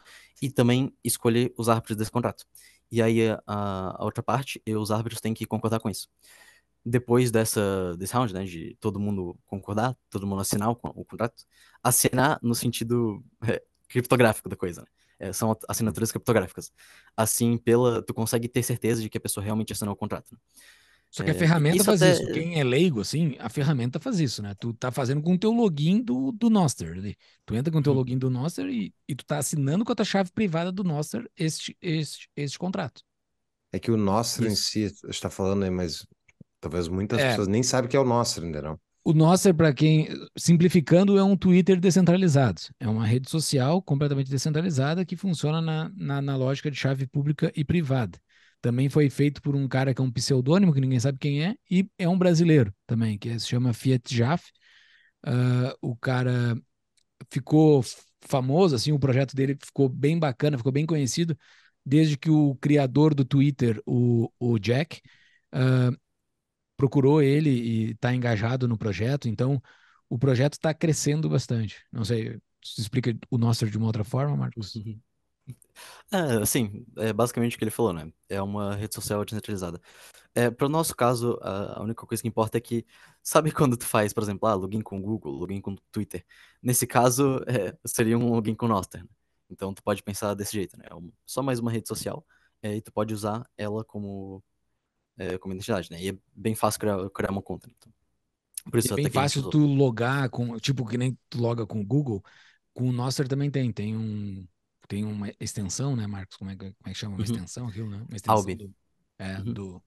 e também escolher os árbitros desse contrato. E aí, a, a outra parte, os árbitros têm que concordar com isso depois dessa, desse round, né, de todo mundo concordar, todo mundo assinar o, o contrato, assinar no sentido é, criptográfico da coisa, né? é, são assinaturas criptográficas. Assim, pela tu consegue ter certeza de que a pessoa realmente assinou o contrato. Né? Só que a é, ferramenta isso faz até... isso. Quem é leigo, assim, a ferramenta faz isso, né? Tu tá fazendo com o teu login do, do Noster. Né? Tu entra com o teu uhum. login do Noster e, e tu tá assinando com a tua chave privada do Noster este, este, este contrato. É que o Noster isso. em si, está falando aí, mas Talvez muitas é. pessoas nem sabem que é o Nostra ainda não. O Nostra, para quem, simplificando, é um Twitter descentralizado. É uma rede social completamente descentralizada que funciona na, na, na, lógica de chave pública e privada. Também foi feito por um cara que é um pseudônimo, que ninguém sabe quem é, e é um brasileiro também, que se chama Fiat Jaff. Uh, ah, o cara ficou famoso, assim, o projeto dele ficou bem bacana, ficou bem conhecido, desde que o criador do Twitter, o, o Jack, uh, procurou ele e está engajado no projeto, então o projeto está crescendo bastante. Não sei, você explica o nosso de uma outra forma, Marcos? sim, É, assim, é basicamente o que ele falou, né? É uma rede social descentralizada. É, para o nosso caso, a, única coisa que importa é que, sabe quando tu faz, por exemplo, ah, login com Google, login com Twitter? Nesse caso, é, seria um login com Noster. Né? Então, tu pode pensar desse jeito, né? É só mais uma rede social é, e tu pode usar ela como é, como identidade, né? E é bem fácil criar, criar uma conta. Então. Por isso é bem fácil tu logar com, tipo, que nem tu loga com o Google, com o Nostr também tem, tem um tem uma extensão, né, Marcos? Como é, como é que chama? Uma uhum. extensão aquilo, né? Uma extensão Do, é, uhum. do,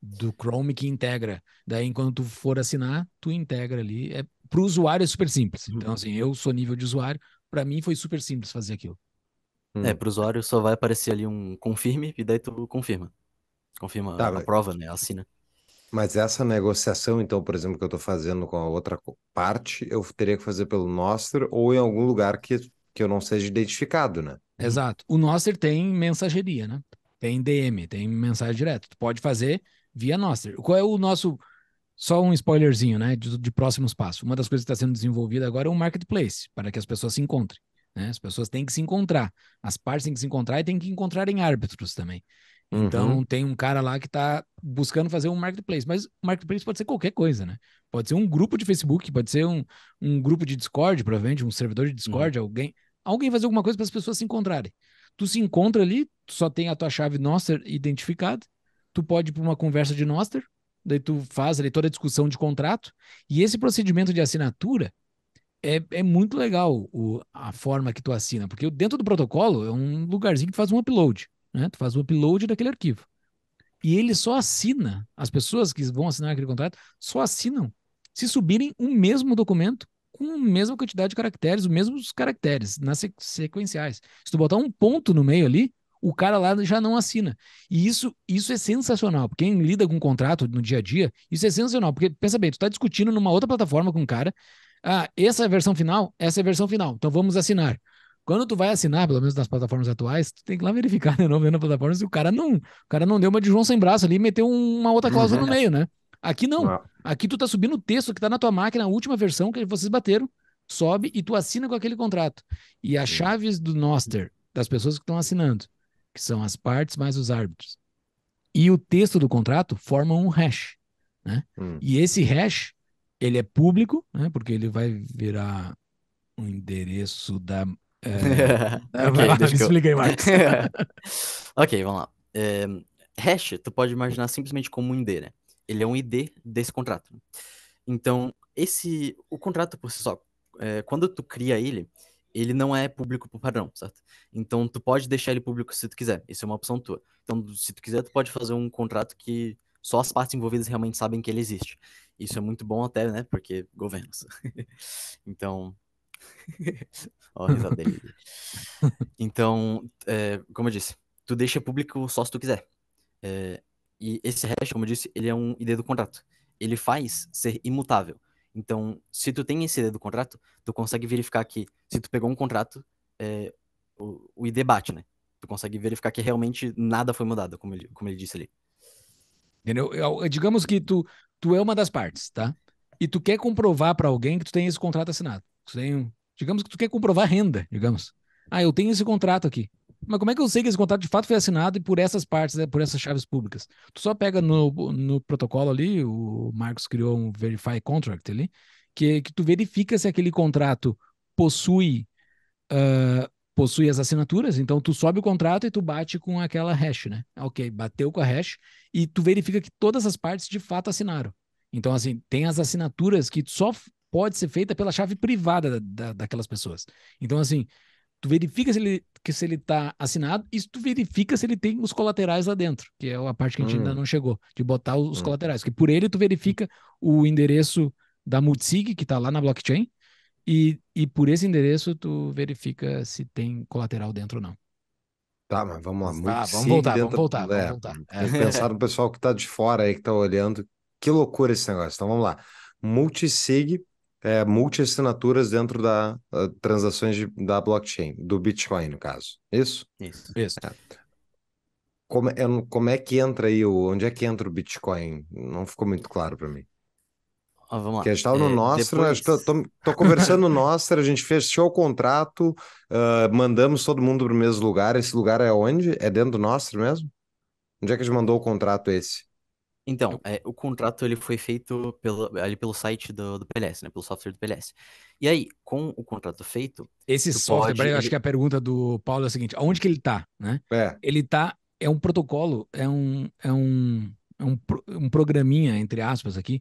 do Chrome que integra. Daí, quando tu for assinar, tu integra ali. É, para o usuário é super simples. Uhum. Então, assim, eu sou nível de usuário, para mim foi super simples fazer aquilo. É, hum. para o usuário só vai aparecer ali um confirme e daí tu confirma. Confirma tá, a mas... prova, né? Assina. Mas essa negociação, então, por exemplo, que eu estou fazendo com a outra parte, eu teria que fazer pelo Nostr ou em algum lugar que, que eu não seja identificado, né? Exato. O Nostr tem mensageria, né? Tem DM, tem mensagem direta. Tu pode fazer via Nostr. Qual é o nosso... Só um spoilerzinho, né? De, de próximos passos. Uma das coisas que está sendo desenvolvida agora é um marketplace, para que as pessoas se encontrem. Né? As pessoas têm que se encontrar. As partes têm que se encontrar e têm que encontrar em árbitros também. Então, uhum. Então tem um cara lá que está buscando fazer um marketplace, mas marketplace pode ser qualquer coisa, né? Pode ser um grupo de Facebook, pode ser um, um grupo de Discord, provavelmente um servidor de Discord, uhum. alguém, alguém fazer alguma coisa para as pessoas se encontrarem. Tu se encontra ali, tu só tem a tua chave Noster identificada, tu pode ir para uma conversa de Noster, daí tu faz ali toda a discussão de contrato, e esse procedimento de assinatura é, é, muito legal o, a forma que tu assina, porque dentro do protocolo é um lugarzinho que faz um upload né? Tu faz o upload daquele arquivo. E ele só assina, as pessoas que vão assinar aquele contrato só assinam se subirem o mesmo documento com a mesma quantidade de caracteres, os mesmos caracteres nas sequenciais. Se tu botar um ponto no meio ali, o cara lá já não assina. E isso, isso é sensacional. Quem lida com um contrato no dia a dia, isso é sensacional. Porque, pensa bem, tu está discutindo numa outra plataforma com um cara, ah, essa é a versão final, essa é a versão final, então vamos assinar. Quando tu vai assinar, pelo menos nas plataformas atuais, tu tem que ir lá verificar, né? Não vendo a plataforma se o cara não, o cara não deu uma de João sem braço ali e meteu uma outra cláusula uhum. no meio, né? Aqui não. Aqui tu tá subindo o texto que tá na tua máquina, a última versão que vocês bateram, sobe e tu assina com aquele contrato. E as chaves do Noster, das pessoas que estão assinando, que são as partes mais os árbitros, e o texto do contrato formam um hash, né? Hum. E esse hash, ele é público, né? Porque ele vai virar o endereço da é... okay, lá, expliquei eu... ok, vamos lá. É... Hash, tu pode imaginar simplesmente como um ID, né? Ele é um ID desse contrato. Então, esse, o contrato por si só, é... quando tu cria ele, ele não é público por padrão, certo? Então, tu pode deixar ele público se tu quiser. Isso é uma opção tua. Então, se tu quiser, tu pode fazer um contrato que só as partes envolvidas realmente sabem que ele existe. Isso é muito bom até, né? Porque governos. então, Olha a risada dele. Então, é, como eu disse, tu deixa público só se tu quiser. É, e esse hash, como eu disse, ele é um ID do contrato. Ele faz ser imutável. Então, se tu tem esse ID do contrato, tu consegue verificar que se tu pegou um contrato, é, o, o, ID bate, né? Tu consegue verificar que realmente nada foi mudado, como ele, como ele disse ali. Entendeu? Eu, é digamos que tu, tu é uma das partes, tá? E tu quer comprovar para alguém que tu tem esse contrato assinado. Tu tem Digamos que tu quer comprovar renda, digamos. Ah, eu tenho esse contrato aqui. Mas como é que eu sei que esse contrato de fato foi assinado e por essas partes, né, por essas chaves públicas? Tu só pega no, no protocolo ali, o Marcos criou um Verify Contract ali, que, que tu verifica se aquele contrato possui uh, possui as assinaturas, então tu sobe o contrato e tu bate com aquela hash, né? Ok, bateu com a hash e tu verifica que todas as partes de fato assinaram. Então, assim, tem as assinaturas que só pode ser feita pela chave privada da, da, daquelas pessoas. Então, assim, tu verifica se ele, que se ele tá assinado e tu verifica se ele tem os colaterais lá dentro, que é a parte que a gente hum. ainda não chegou, de botar os hum. colaterais. Porque por ele tu verifica o endereço da Multisig, que está lá na blockchain, e, e por esse endereço tu verifica se tem colateral dentro ou não. Tá, mas vamos lá. tá, vamos voltar, dentro... vamos voltar, vamos é, voltar. É. Pensar no pessoal que está de fora aí, que está olhando. Que loucura esse negócio. Então vamos lá. Multisig é, multi-assinaturas dentro da uh, transações de, da blockchain, do Bitcoin, no caso. Isso? Isso. Isso. É. Como, é, como é que entra aí, o, onde é que entra o Bitcoin? Não ficou muito claro para mim. Ah, vamos lá. Que a gente estava no é, Nostra, estou conversando no Nostra, a gente fechou o contrato, uh, mandamos todo mundo para o mesmo lugar. Esse lugar é onde? É dentro do Nostra mesmo? Onde é que a gente mandou o contrato esse? Então, é, o contrato ele foi feito pelo, ali pelo site do, do PLS, né? Pelo software do PLS. E aí, com o contrato feito, Esse software, pode. eu acho que a pergunta do Paulo é a seguinte: aonde que ele tá, né? É. Ele tá, é um protocolo, é um, é um, é um, um programinha, entre aspas, aqui,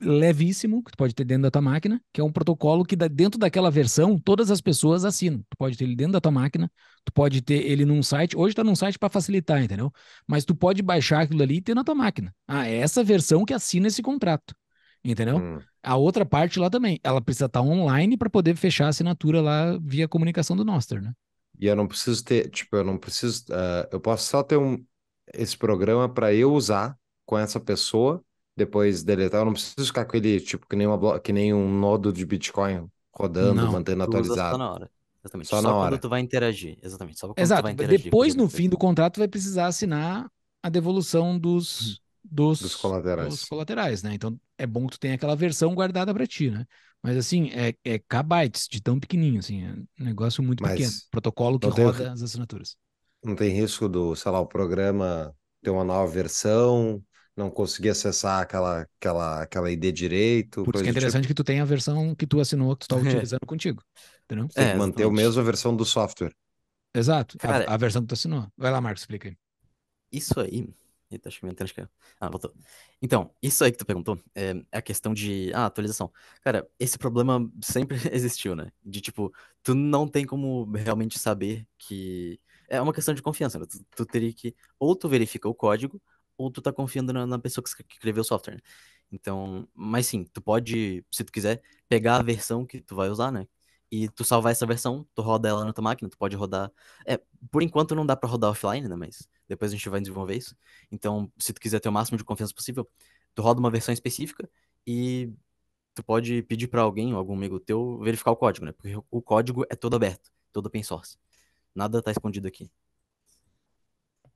levíssimo que tu pode ter dentro da tua máquina, que é um protocolo que dentro daquela versão todas as pessoas assinam. Tu pode ter ele dentro da tua máquina, tu pode ter ele num site, hoje tá num site para facilitar, entendeu? Mas tu pode baixar aquilo ali e ter na tua máquina. Ah, é essa versão que assina esse contrato. Entendeu? Hum. A outra parte lá também, ela precisa estar tá online para poder fechar a assinatura lá via comunicação do Noster, né? E eu não preciso ter, tipo, eu não preciso, uh, eu posso só ter um esse programa para eu usar com essa pessoa depois deletar. Eu não preciso ficar com ele, tipo, que nem, uma que nem um nodo de Bitcoin rodando, não, mantendo atualizado. Só na hora. Exatamente. Só, só na hora. tu vai interagir. Exatamente. Só quando Exato. tu vai interagir. Depois, no fim do contrato, vai precisar assinar a devolução dos, hum. dos, dos colaterais. Dos colaterais, né? Então é bom que tu tenha aquela versão guardada para ti, né? Mas assim, é, é kbytes de tão pequenininho, assim, é um negócio muito Mas pequeno. Protocolo que roda as assinaturas. Não tem risco do, sei lá, o programa ter uma nova versão, não conseguia acessar aquela, aquela, aquela ID direito. Por isso que é tipo. interessante tipo. que tu tenha a versão que tu assinou, que tu está é. utilizando contigo. Entendeu? Tem é, que manter a mesma versão do software. Exato, Cara, a, a, versão que tu assinou. Vai lá, Marcos, explica aí. Isso aí. Eita, acho que minha internet caiu. Ah, voltou. Então, isso aí que tu perguntou é a questão de ah, atualização. Cara, esse problema sempre existiu, né? De tipo, tu não tem como realmente saber que. É uma questão de confiança. Né? Tu, tu teria que. Ou tu verifica o código, ou tu tá confiando na, na pessoa que, escreveu o software. Né? Então, mas sim, tu pode, se tu quiser, pegar a versão que tu vai usar, né? E tu salvar essa versão, tu roda ela na tua máquina, tu pode rodar. É, por enquanto não dá para rodar offline, né? Mas depois a gente vai desenvolver isso. Então, se tu quiser ter o máximo de confiança possível, tu roda uma versão específica e tu pode pedir para alguém, algum amigo teu, verificar o código, né? Porque o código é todo aberto, todo open source. Nada tá escondido aqui.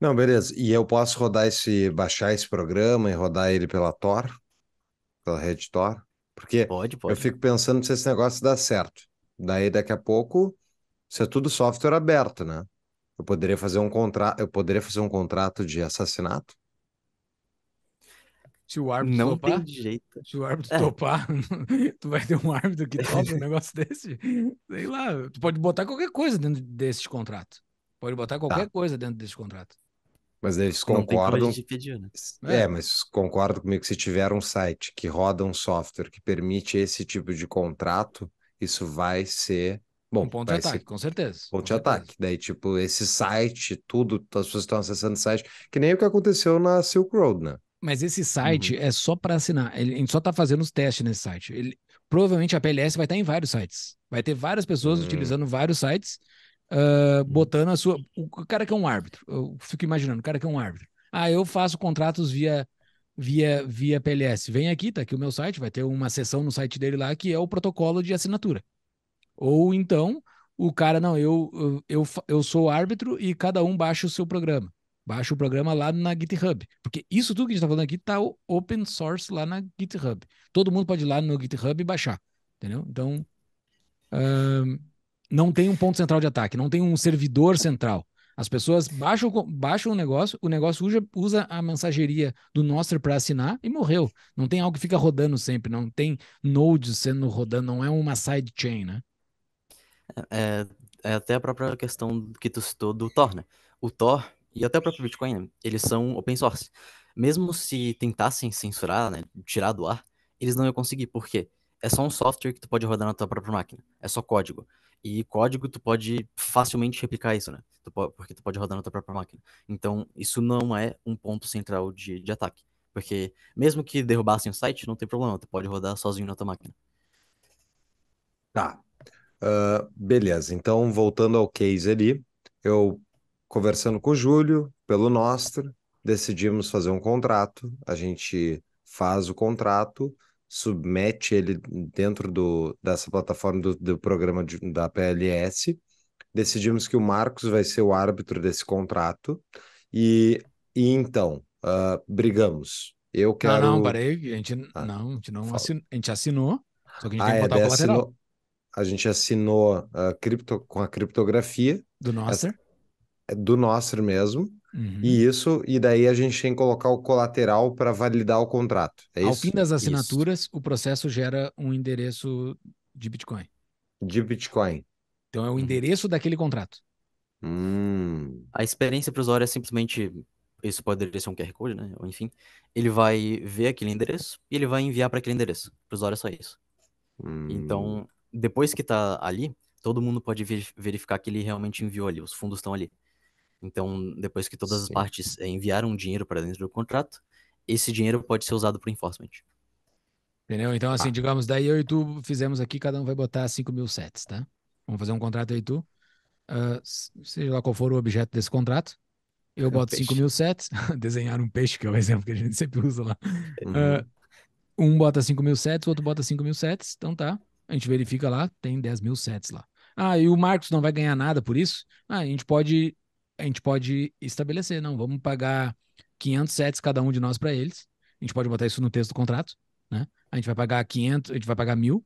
Não, beleza. E eu posso rodar esse, baixar esse programa e rodar ele pela Tor, pela Rede Tor, porque pode, pode. eu fico pensando se esse negócio dá certo. Daí daqui a pouco, isso é tudo software aberto, né? Eu poderia fazer um contrato, eu poderia fazer um contrato de assassinato. Se o árbitro não topar, tem jeito. Se o árbitro é. topar, tu vai ter um árbitro que topa um negócio desse. Sei lá, tu pode botar qualquer coisa dentro desse contrato. Pode botar qualquer tá. coisa dentro desse contrato. Mas eles concordam. Né? É. é, mas concordam comigo que se tiver um site que roda um software que permite esse tipo de contrato, isso vai ser Bom, um ponto de ataque, ser... com certeza. Ponto de ataque. Daí, tipo, esse site, tudo, as pessoas estão acessando o site, que nem o que aconteceu na Silk Road, né? Mas esse site uhum. é só para assinar. Ele, a gente só está fazendo os testes nesse site. Ele, provavelmente a PLS vai estar em vários sites. Vai ter várias pessoas uhum. utilizando vários sites uh, botando a sua. O cara que é um árbitro, eu fico imaginando, o cara que é um árbitro. Ah, eu faço contratos via via via PLS. Vem aqui, tá aqui o meu site, vai ter uma sessão no site dele lá que é o protocolo de assinatura. Ou então, o cara, não, eu, eu, eu, eu sou árbitro e cada um baixa o seu programa. Baixa o programa lá na GitHub. Porque isso tudo que a gente está falando aqui está open source lá na GitHub. Todo mundo pode ir lá no GitHub e baixar. Entendeu? Então. Ah, não tem um ponto central de ataque, não tem um servidor central. As pessoas baixam, baixam o negócio, o negócio usa, usa a mensageria do Noster para assinar e morreu. Não tem algo que fica rodando sempre, não tem nodes sendo rodando, não é uma sidechain, né? É, é, é, até a própria questão que tu citou do Tor, né? O Tor e até o próprio Bitcoin, né? eles são open source. Mesmo se tentassem censurar, né, tirar do ar, eles não iam conseguir, por quê? É só um software que tu pode rodar na tua própria máquina, é só código. E código, tu pode facilmente replicar isso, né? Tu pode, porque tu pode rodar na tua própria máquina. Então, isso não é um ponto central de, de ataque. Porque mesmo que derrubassem o site, não tem problema, tu pode rodar sozinho na tua máquina. Tá. Uh, beleza. Então, voltando ao case ali, eu conversando com o Júlio, pelo nosso, decidimos fazer um contrato. A gente faz o contrato, submete ele dentro do, dessa plataforma do, do programa de, da PLS. Decidimos que o Marcos vai ser o árbitro desse contrato. E, e então, uh, brigamos. Eu quero. Não, não, parei. A gente, ah, não, a gente não assin... a gente assinou, só que a gente ah, tem que é, botar o colateral. Assinou... A gente assinou cripto... com a criptografia. Do Nostr. é Do Nostr mesmo. Uhum. E isso, e daí a gente tem que colocar o colateral para validar o contrato. É Ao isso? fim das assinaturas, isso. o processo gera um endereço de Bitcoin. De Bitcoin. Então é o uhum. endereço daquele contrato. Hum. A experiência para o usuário é simplesmente. Isso poderia ser um QR Code, né? Ou enfim. Ele vai ver aquele endereço e ele vai enviar para aquele endereço. Para o usuário é só isso. Então, hum. Então, depois que está ali, todo mundo pode verificar que ele realmente enviou ali, os fundos estão ali. Então, depois que todas Sim. as partes eh, enviaram dinheiro para dentro do contrato, esse dinheiro pode ser usado para enforcement. Entendeu? Então, assim, ah. digamos, daí eu e tu fizemos aqui, cada um vai botar 5 mil sets, tá? Vamos fazer um contrato aí, tu. Uh, seja lá qual for o objeto desse contrato, eu é boto um 5 mil sets, desenhar um peixe, que é o exemplo que a gente sempre usa lá. Uh, um bota 5 mil sets, o outro bota 5 mil sets, então tá. A gente verifica lá, tem 10 mil sets lá. Ah, e o Marcos não vai ganhar nada por isso? Ah, a gente pode a gente pode estabelecer, não, vamos pagar 500 sets cada um de nós para eles. A gente pode botar isso no texto do contrato, né? A gente vai pagar 500, a gente vai pagar mil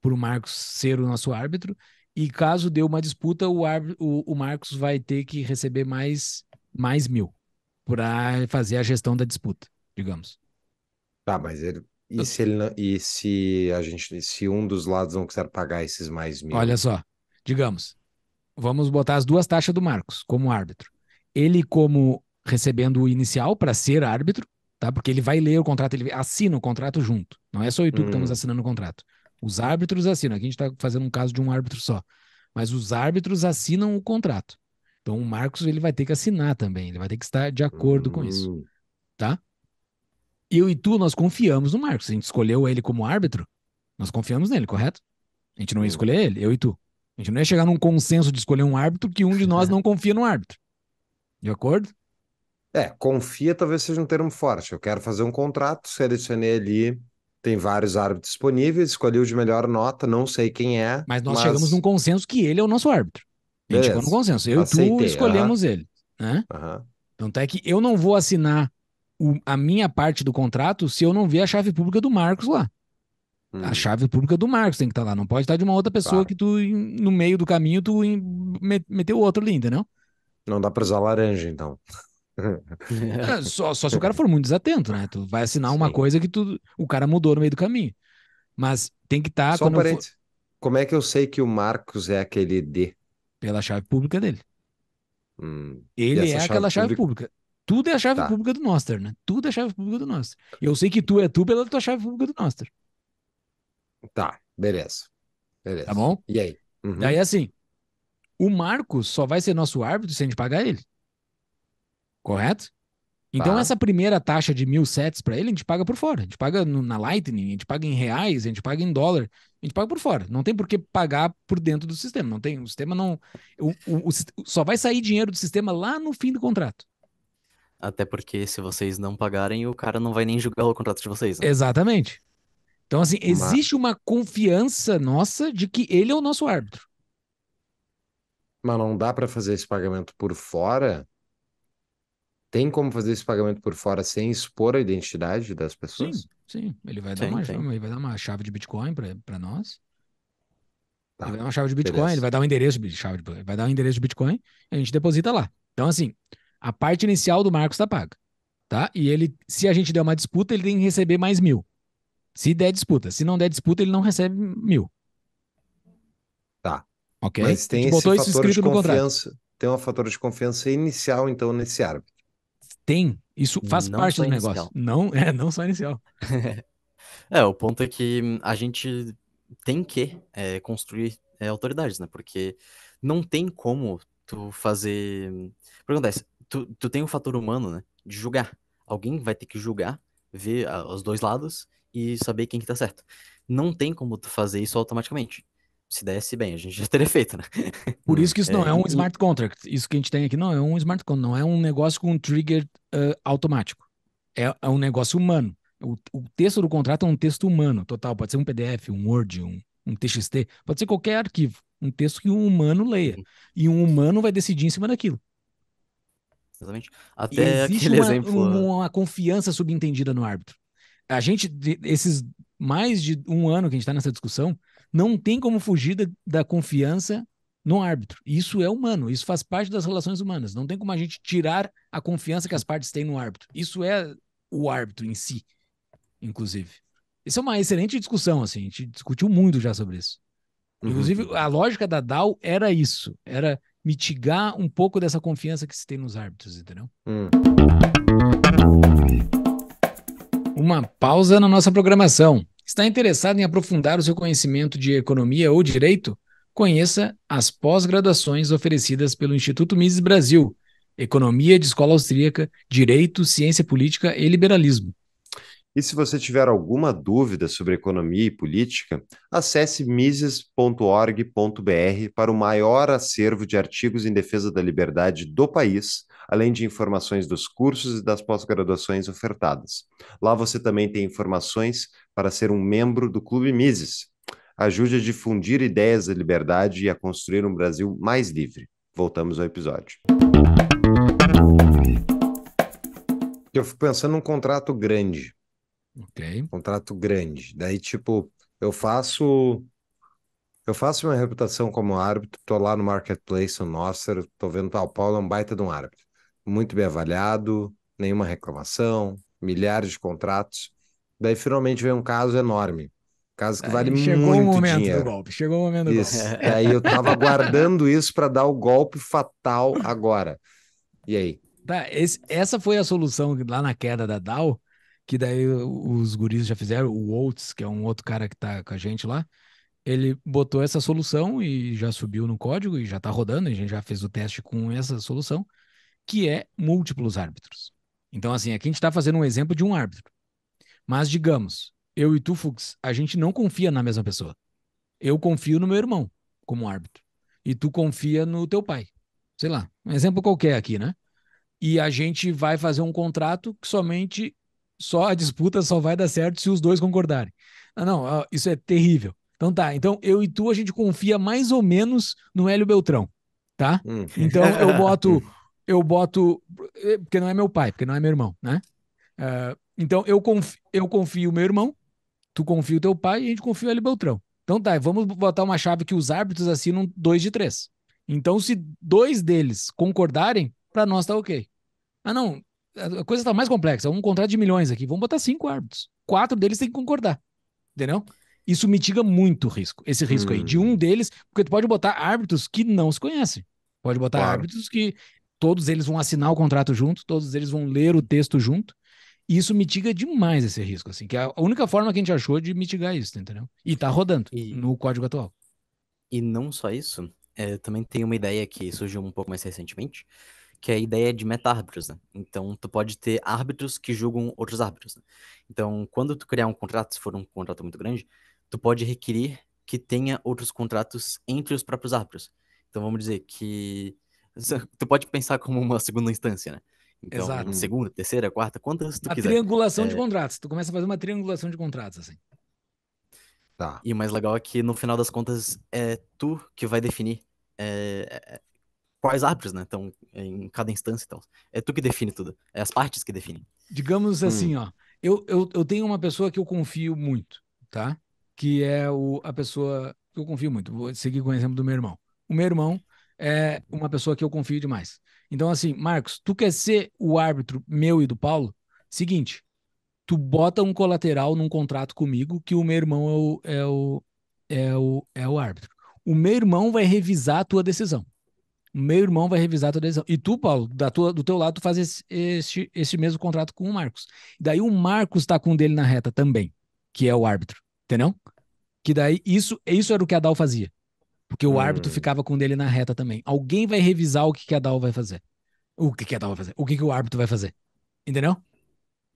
por o Marcos ser o nosso árbitro. E caso dê uma disputa, o, árbitro, o, o Marcos vai ter que receber mais, mais mil para fazer a gestão da disputa, digamos. Tá, mas ele, e se, ele não, e se a gente, se um dos lados não quiser pagar esses mais mil? Olha só, digamos, vamos botar as duas taxas do Marcos como árbitro. Ele como recebendo o inicial para ser árbitro, tá? Porque ele vai ler o contrato, ele assina o contrato junto. Não é só o Itu hum. que estamos hum. assinando o contrato. Os árbitros assinam. Aqui a gente está fazendo um caso de um árbitro só. Mas os árbitros assinam o contrato. Então o Marcos ele vai ter que assinar também, ele vai ter que estar de acordo hum. com isso, hum. tá? Eu e tu nós confiamos no Marcos. A gente escolheu ele como árbitro, nós confiamos nele, correto? A gente não ia hum. escolher ele, eu e tu. A gente não ia chegar num consenso de escolher um árbitro que um de nós não confia no árbitro. De acordo? É, confia talvez seja um termo forte. Eu quero fazer um contrato, selecionei ali, tem vários árbitros disponíveis, escolhi o de melhor nota, não sei quem é. Mas nós mas... chegamos num consenso que ele é o nosso árbitro. A gente chegou num consenso. Eu Aceitei, e tu escolhemos uhum. ele. Né? Uhum. Tanto é que eu não vou assinar o, a minha parte do contrato se eu não ver a chave pública do Marcos lá. Uhum. A chave pública do Marcos tem que estar tá lá, não pode estar tá de uma outra pessoa claro. que tu, no meio do caminho, tu meteu outro ali, entendeu? Não dá pra usar laranja, então. É, só, só se o cara for muito desatento, né? Tu vai assinar Sim. uma coisa que tu, o cara mudou no meio do caminho. Mas tem que estar. Tá só um For... Como é que eu sei que o Marcos é aquele D? Pela chave pública dele. Hum. Ele é chave aquela chave pública... pública. Tudo é a chave tá. pública do Noster, né? Tudo é a chave pública do Noster. Eu sei que tu é tu pela tua chave pública do Noster. Tá, beleza. beleza. Tá bom? E aí? Uhum. Aí assim, o Marcos só vai ser nosso árbitro se a gente pagar ele. Correto? Então, tá. essa primeira taxa de mil sets para ele, a gente paga por fora. A gente paga no, na Lightning, a gente paga em reais, a gente paga em dólar, a gente paga por fora. Não tem por que pagar por dentro do sistema. Não tem, o sistema não. O, o, o, só vai sair dinheiro do sistema lá no fim do contrato. Até porque se vocês não pagarem, o cara não vai nem julgar o contrato de vocês. Né? Exatamente. Então, assim, existe Mas... uma confiança nossa de que ele é o nosso árbitro. Mas não dá para fazer esse pagamento por fora? Tem como fazer esse pagamento por fora sem expor a identidade das pessoas? Sim, sim. Ele vai, sim, dar, uma, ele vai dar uma chave de Bitcoin para nós. Tá, ele vai dar uma chave de Bitcoin, beleza. ele vai dar um endereço de chave, de, vai dar um endereço de Bitcoin e a gente deposita lá. Então, assim, a parte inicial do Marcos tá paga. Tá? E ele, se a gente der uma disputa, ele tem que receber mais mil. Se der disputa. Se não der disputa, ele não recebe mil. Tá. Ok? Mas tem esse fator de confiança. Tem um fator de confiança inicial, então, nesse árbitro. Tem. Isso faz não parte do inicial. negócio. Não, é, não só inicial. é, o ponto é que a gente tem que é, construir é, autoridades, né? Porque não tem como tu fazer. O que acontece? Tu, tu tem o um fator humano, né? De julgar. Alguém vai ter que julgar, ver ah, os dois lados e saber quem que tá certo. Não tem como tu fazer isso automaticamente. Se desse bem, a gente já teria feito, né? Por isso que isso não é, é um e... smart contract. Isso que a gente tem aqui não é um smart contract, não é um negócio com um trigger uh, automático. É, é, um negócio humano. O, o, texto do contrato é um texto humano total. Pode ser um PDF, um Word, um, um TXT, pode ser qualquer arquivo. Um texto que um humano leia. Uhum. E um humano vai decidir em cima daquilo. Exatamente. Até existe aquele uma, exemplo. Uma, uma confiança subentendida no árbitro a gente, esses mais de um ano que a gente está nessa discussão, não tem como fugir da, da, confiança no árbitro. Isso é humano, isso faz parte das relações humanas. Não tem como a gente tirar a confiança que as partes têm no árbitro. Isso é o árbitro em si, inclusive. Isso é uma excelente discussão, assim, a gente discutiu muito já sobre isso. Uhum. Inclusive, uhum. a lógica da DAO era isso, era mitigar um pouco dessa confiança que se tem nos árbitros, entendeu? Uhum uma pausa na nossa programação. Está interessado em aprofundar o seu conhecimento de economia ou direito? Conheça as pós-graduações oferecidas pelo Instituto Mises Brasil: Economia de Escola Austríaca, Direito, Ciência Política e Liberalismo. E se você tiver alguma dúvida sobre economia e política, acesse mises.org.br para o maior acervo de artigos em defesa da liberdade do país além de informações dos cursos e das pós-graduações ofertadas. Lá você também tem informações para ser um membro do Clube Mises. Ajude a difundir ideias da liberdade e a construir um Brasil mais livre. Voltamos ao episódio. Eu fico pensando num contrato grande. Ok. Contrato grande. Daí, tipo, eu faço eu faço minha reputação como árbitro, tô lá no marketplace, no Noster, tô vendo, ah, o Paulo é um baita de um árbitro muito bem avaliado, nenhuma reclamação, milhares de contratos. Daí finalmente vem um caso enorme. Caso que vale chegou muito Chegou o momento dinheiro. do golpe. Chegou o momento do isso. golpe. Aí eu tava guardando isso para dar o golpe fatal agora. E aí? Tá, esse, essa foi a solução lá na queda da Dow, que daí os guris já fizeram. O Waltz, que é um outro cara que tá com a gente lá, ele botou essa solução e já subiu no código e já tá rodando. A gente já fez o teste com essa solução que é múltiplos árbitros. Então, assim, aqui a gente está fazendo um exemplo de um árbitro. Mas, digamos, eu e tu, Fux, a gente não confia na mesma pessoa. Eu confio no meu irmão como árbitro. E tu confia no teu pai. Sei lá, um exemplo qualquer aqui, né? E a gente vai fazer um contrato que somente só a disputa só vai dar certo se os dois concordarem. Ah, não, isso é terrível. Então tá, então eu e tu a gente confia mais ou menos no Hélio Beltrão, tá? Hum. Então eu boto eu boto. Eh, porque não é meu pai, porque não é meu irmão, né? Uh, então eu confio, eu confio meu irmão, tu confia o teu pai e a gente confia o Beltrão. Então tá, vamos botar uma chave que os árbitros assinam dois de três. Então, se dois deles concordarem, para nós tá ok. Ah, não, a coisa tá mais complexa. É um contrato de milhões aqui, vamos botar cinco árbitros. Quatro deles têm que concordar. Entendeu? Isso mitiga muito o risco, esse risco hum. aí, de hum. um deles, porque tu pode botar árbitros que não se conhecem. Pode botar claro. árbitros que todos eles vão assinar o contrato junto, todos eles vão ler o texto junto. E isso mitiga demais esse risco, assim, que é a única forma que a gente achou de mitigar isso, entendeu? E tá rodando e... no código atual. E não só isso, é, também tem uma ideia que surgiu um pouco mais recentemente, que é a ideia de meta-árbitros, né? Então, tu pode ter árbitros que julgam outros árbitros. Né? Então, quando tu criar um contrato, se for um contrato muito grande, tu pode requerir que tenha outros contratos entre os próprios árbitros. Então, vamos dizer que tu pode pensar como uma segunda instância, né? Então, Exato. segunda, terceira, quarta, quantas tu a quiser. triangulação é... de contratos. Tu começa a fazer uma triangulação de contratos, assim. Tá. E o mais legal é que, no final das contas, é tu que vai definir é, é quais árbitros, né? Então, em cada instância então. É tu que define tudo. É as partes que definem. Digamos hum. assim, ó. Eu, eu, eu tenho uma pessoa que eu confio muito, tá? Que é o, a pessoa que eu confio muito. Vou seguir com o exemplo do meu irmão. O meu irmão é uma pessoa que eu confio demais. Então, assim, Marcos, tu quer ser o árbitro meu e do Paulo? Seguinte, tu bota um colateral num contrato comigo que o meu irmão é o, é o, é o, é o árbitro. O meu irmão vai revisar a tua decisão. O meu irmão vai revisar a tua decisão. E tu, Paulo, da tua, do teu lado, tu faz esse, esse, esse mesmo contrato com o Marcos. Daí o Marcos tá com o dele na reta também, que é o árbitro. Entendeu? Que daí isso, isso era o que a Dal fazia. Porque o hum. árbitro ficava com o dele na reta também. Alguém vai revisar o que, que a DAO vai fazer. O que, que a Dal vai fazer? O que, que o árbitro vai fazer? Entendeu?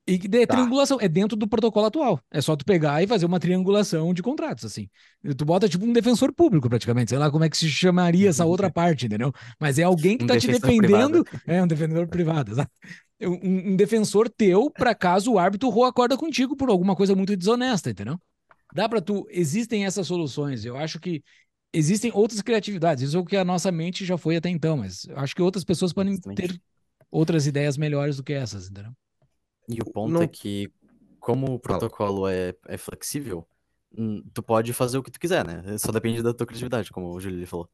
E de, tá. triangulação, é dentro do protocolo atual. É só tu pegar e fazer uma triangulação de contratos, assim. Tu bota tipo um defensor público, praticamente. Sei lá como é que se chamaria essa outra uhum. parte, entendeu? Mas é alguém que um tá te defendendo. Privado. É um defensor privado, sabe? Um, um defensor teu, para caso o árbitro rua acorda contigo por alguma coisa muito desonesta, entendeu? Dá para tu. Existem essas soluções. Eu acho que existem outras criatividades. Isso é o que a nossa mente já foi até então, mas acho que outras pessoas podem Exatamente. ter outras ideias melhores do que essas, entendeu? E o ponto Não... é que, como o protocolo é, é flexível, hum, tu pode fazer o que tu quiser, né? Só depende da tua criatividade, como o Júlio falou.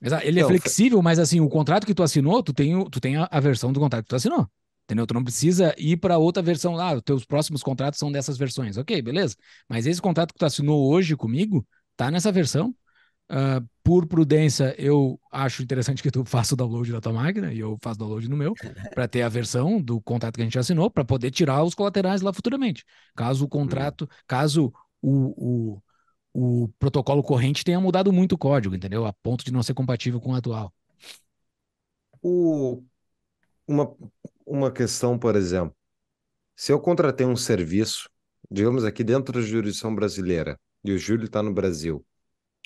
Exato. Ah, ele é flexível, mas assim, o contrato que tu assinou, tu tem, tu tem a, a versão do contrato que tu assinou. Entendeu? Tu não precisa ir para outra versão lá. Ah, os teus próximos contratos são dessas versões. Ok, beleza. Mas esse contrato que tu assinou hoje comigo, tá nessa versão. Uh, por prudência, eu acho interessante que tu faça o download da tua máquina e eu faço download no meu, para ter a versão do contrato que a gente assinou, para poder tirar os colaterais lá futuramente. Caso o uhum. contrato, caso o, o, o protocolo corrente tenha mudado muito o código, entendeu? A ponto de não ser compatível com o atual. O, uma, uma questão, por exemplo. Se eu contratei um serviço, digamos aqui dentro da jurisdição brasileira, e o Júlio está no Brasil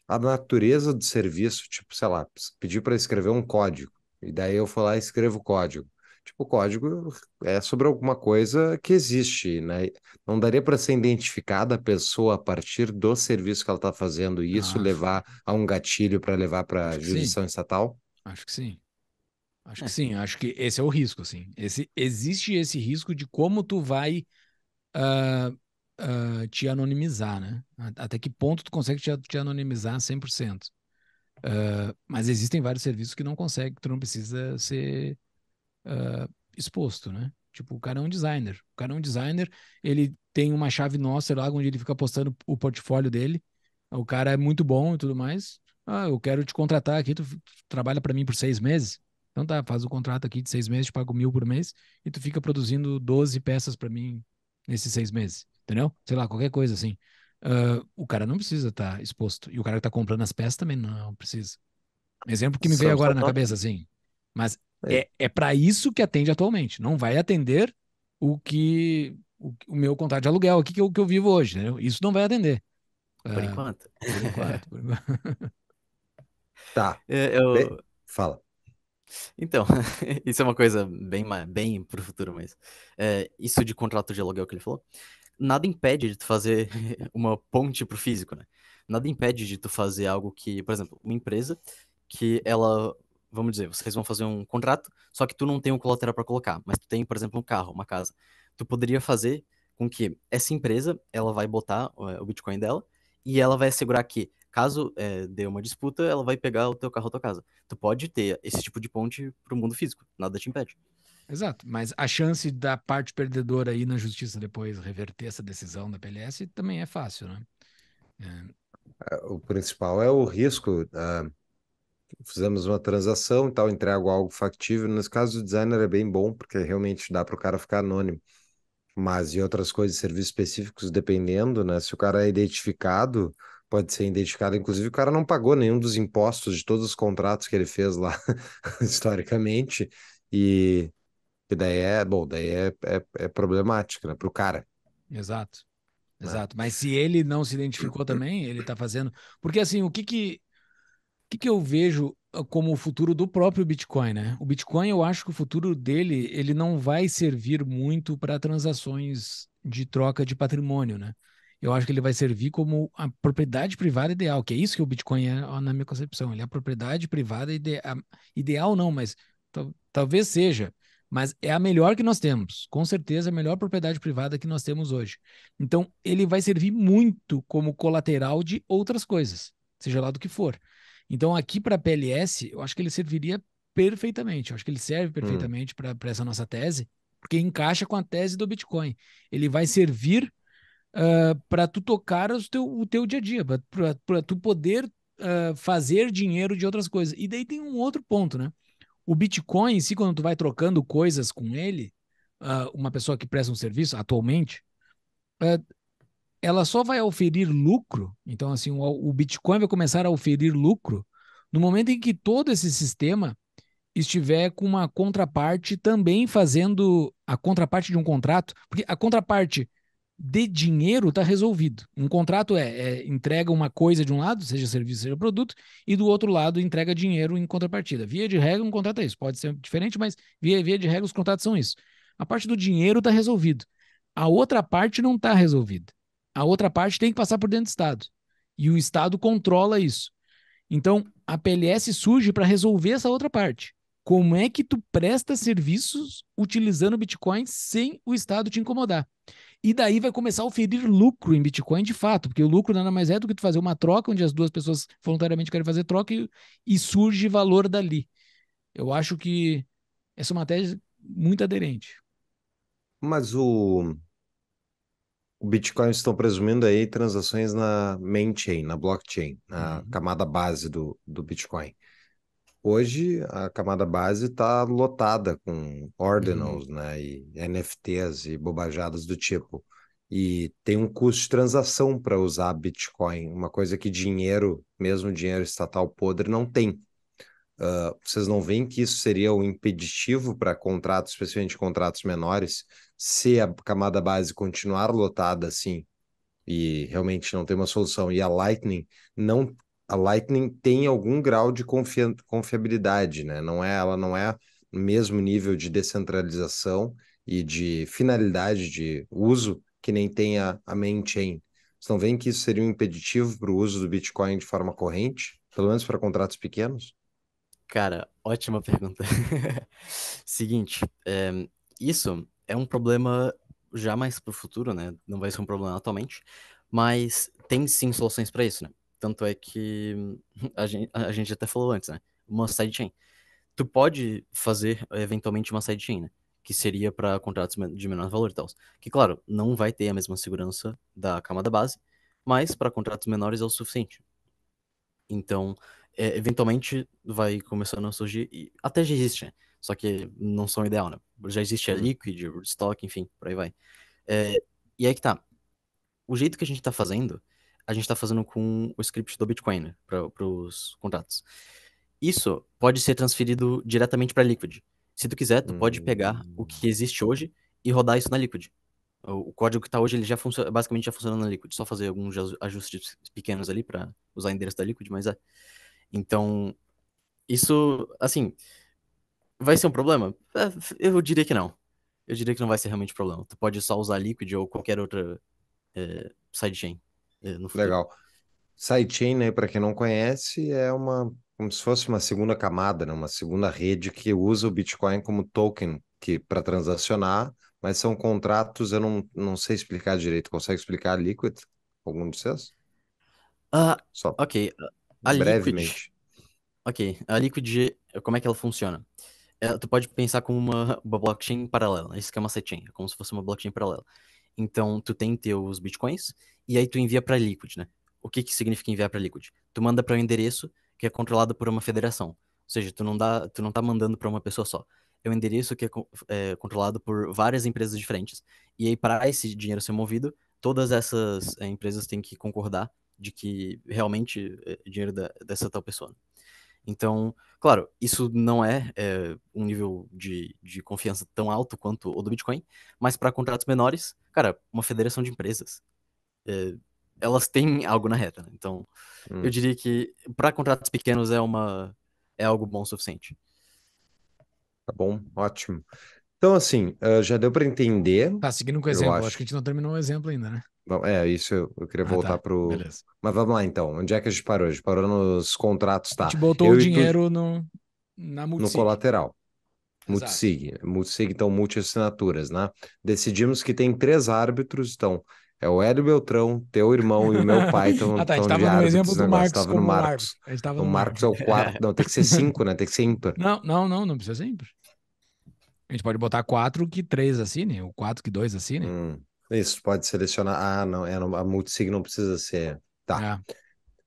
a natureza do serviço, tipo, sei lá, pedir para escrever um código, e daí eu vou lá e escrevo o código. Tipo, o código é sobre alguma coisa que existe, né? Não daria para ser identificada a pessoa a partir do serviço que ela está fazendo e isso ah, levar a um gatilho para levar para a jurisdição sim. estatal? Acho que sim. Acho é. que sim. Acho que esse é o risco, assim. Esse, existe esse risco de como tu vai uh, uh, te anonimizar, né? Até que ponto tu consegue te, te anonimizar 100%. Uh, ah, mas existem vários serviços que não consegue, que tu não precisa ser uh, exposto, né? Tipo, o cara é um designer. O cara é um designer, ele tem uma chave nossa lá onde ele fica postando o portfólio dele. O cara é muito bom e tudo mais. Ah, eu quero te contratar aqui, tu, tu trabalha para mim por seis meses. Então tá, faz o contrato aqui de seis meses, te pago mil por mês e tu fica produzindo 12 peças para mim nesses seis meses entendeu? Sei lá, qualquer coisa assim. Uh, o cara não precisa estar tá exposto. E o cara que está comprando as peças também não precisa. Exemplo que me veio agora na tá cabeça, assim. Mas é, é, é para isso que atende atualmente. Não vai atender o que o, o meu contrato de aluguel aqui que eu, que eu vivo hoje. Né? Isso não vai atender. Por uh, enquanto. Por enquanto. por enquanto. tá. É, eu... Fala. Então, isso é uma coisa bem, bem para o futuro, mas é, isso de contrato de aluguel que ele falou nada impede de tu fazer uma ponte pro físico, né? Nada impede de tu fazer algo que, por exemplo, uma empresa que ela, vamos dizer, vocês vão fazer um contrato, só que tu não tem um colateral para colocar, mas tu tem, por exemplo, um carro, uma casa. Tu poderia fazer com que essa empresa, ela vai botar eh, o Bitcoin dela e ela vai assegurar que caso é, dê uma disputa, ela vai pegar o teu carro ou tua casa. Tu pode ter esse tipo de ponte pro mundo físico, nada te impede. Exato, mas a chance da parte perdedora ir na justiça depois reverter essa decisão da PLS também é fácil, né? É... O principal é o risco. Uh, fizemos uma transação e tal, entrego algo factível. Nesse caso, o designer é bem bom, porque realmente dá para o cara ficar anônimo. Mas em outras coisas, serviços específicos, dependendo, né? Se o cara é identificado, pode ser identificado. Inclusive, o cara não pagou nenhum dos impostos de todos os contratos que ele fez lá, historicamente. E que daí é, bom, daí é, é, é problemático, né, o cara. Exato. Né? Exato. Né? Mas se ele não se identificou também, ele tá fazendo. Porque assim, o que que. O que, que eu vejo ah, como o futuro do próprio Bitcoin, né? O Bitcoin, eu acho que o futuro dele, ele não vai servir muito para transações de troca de patrimônio, né? Eu acho que ele vai servir como a propriedade privada ideal, que é isso que o Bitcoin é na minha concepção. Ele é a propriedade privada ide... ideal, não, mas talvez seja mas é a melhor que nós temos, com certeza a melhor propriedade privada que nós temos hoje. Então, ele vai servir muito como colateral de outras coisas, seja lá do que for. Então, aqui para a PLS, eu acho que ele serviria perfeitamente, eu acho que ele serve hum. perfeitamente hum. para essa nossa tese, porque encaixa com a tese do Bitcoin. Ele vai servir uh, ah, para tu tocar o teu, o teu dia a dia, para tu poder uh, fazer dinheiro de outras coisas. E daí tem um outro ponto, né? O Bitcoin, se si, quando tu vai trocando coisas com ele, ah, uma pessoa que presta um serviço atualmente, ah, ela só vai oferir lucro. Então, assim, o, o Bitcoin vai começar a oferir lucro no momento em que todo esse sistema estiver com uma contraparte também fazendo a contraparte de um contrato, porque a contraparte de dinheiro está resolvido. Um contrato é, é, entrega uma coisa de um lado, seja serviço, seja produto, e do outro lado entrega dinheiro em contrapartida. Via de regra, um contrato é isso. Pode ser diferente, mas via, via de regra, os contratos são isso. A parte do dinheiro está resolvido. A outra parte não está resolvida. A outra parte tem que passar por dentro do Estado. E o Estado controla isso. Então, a PLS surge para resolver essa outra parte. Como é que tu presta serviços utilizando Bitcoin sem o Estado te incomodar? E daí vai começar a oferir lucro em Bitcoin de fato, porque o lucro nada mais é do que tu fazer uma troca, onde as duas pessoas voluntariamente querem fazer troca e, e surge valor dali. Eu acho que essa é uma tese muito aderente. Mas o, o Bitcoin estão presumindo aí transações na main chain, na blockchain, na uhum. camada base do, do Bitcoin hoje a camada base está lotada com uhum. ordinals, uhum. né, e NFTs e bobajadas do tipo. E tem um custo de transação para usar Bitcoin, uma coisa que dinheiro, mesmo dinheiro estatal podre, não tem. Uh, vocês não veem que isso seria um impeditivo para contratos, especialmente contratos menores, se a camada base continuar lotada assim e realmente não tem uma solução e a Lightning não a Lightning tem algum grau de confia confiabilidade, né? Não é, ela não é o mesmo nível de descentralização e de finalidade de uso que nem tem a, a Chain. Vocês não veem que isso seria um impeditivo para o uso do Bitcoin de forma corrente, pelo menos para contratos pequenos? Cara, ótima pergunta. Seguinte, é, isso é um problema já mais para o futuro, né? Não vai ser um problema atualmente, mas tem sim soluções para isso, né? Tanto é que a gente, a gente até falou antes, né? Uma sidechain. Tu pode fazer eventualmente uma sidechain, né? Que seria para contratos de menor valor e tal. Que, claro, não vai ter a mesma segurança da camada base, mas para contratos menores é o suficiente. Então, é, eventualmente vai começando a surgir, e até já existe, né? só que não são ideal, né? Já existe a uhum. Liquid, Stock, enfim, por aí vai. É, e aí que tá. O jeito que a gente tá fazendo a gente está fazendo com o script do Bitcoin né, para os contratos. Isso pode ser transferido diretamente para Liquid. Se tu quiser, tu hum. pode pegar o que hum. existe hoje e rodar isso na Liquid. O, o código que está hoje ele já funciona, basicamente já funciona na Liquid. Só fazer alguns ajustes pequenos ali para usar o endereço da Liquid, mas é. Então, isso, assim, vai ser um problema? É, eu diria que não. Eu diria que não vai ser realmente um problema. Tu pode só usar Liquid ou qualquer outra é, sidechain. É, Legal. Sidechain, né, para quem não conhece, é uma como se fosse uma segunda camada, né, uma segunda rede que usa o Bitcoin como token que para transacionar, mas são contratos, eu não, não sei explicar direito. Consegue explicar a Liquid? Algum de vocês? Uh, Só ok. A brevemente. Liquid, ok. A Liquid, como é que ela funciona? É, tu pode pensar como uma, uma blockchain paralela. Isso que é uma sidechain, é como se fosse uma blockchain paralela. Então, tu tem teus bitcoins e aí tu envia para Liquid, né? O que, que significa enviar para Liquid? Tu manda para um endereço que é controlado por uma federação. Ou seja, tu não, dá, tu não tá mandando para uma pessoa só. É um endereço que é, é controlado por várias empresas diferentes. E aí, para esse dinheiro ser movido, todas essas é, empresas têm que concordar de que realmente é dinheiro da, dessa tal pessoa. Né? Então, claro, isso não é, é um nível de, de confiança tão alto quanto o do Bitcoin, mas para contratos menores, cara, uma federação de empresas, é, elas têm algo na reta. Né? Então, hum. eu diria que para contratos pequenos é uma é algo bom o suficiente. Tá bom, ótimo. Então, assim, eh, já deu para entender. Tá seguindo com o exemplo. Acho. acho. que a gente não terminou o exemplo ainda, né? É, isso eu, eu queria ah, tá. voltar tá. pro. Beleza. Mas vamos lá então. Onde é que a gente parou? A gente parou nos contratos, tá? A gente botou eu o dinheiro tu... no, na Multisig. No colateral. Multisig. Multisig, então, multiassinaturas, né? Decidimos que tem três árbitros, então. É o Hélio Beltrão, teu irmão e o meu pai. Então, ah, tá. A gente tava no exemplo do Marcos. Tava no Marcos. Marcos. Tava no o Marcos é o quarto. Não, tem que ser cinco, né? Tem que ser ímpar. Não, não, não, não precisa ser ímpar. A gente pode botar quatro que três assinem, ou quatro que dois assinem. Hum. Isso, pode selecionar. Ah, não, é, a multisig não precisa ser. Tá. É.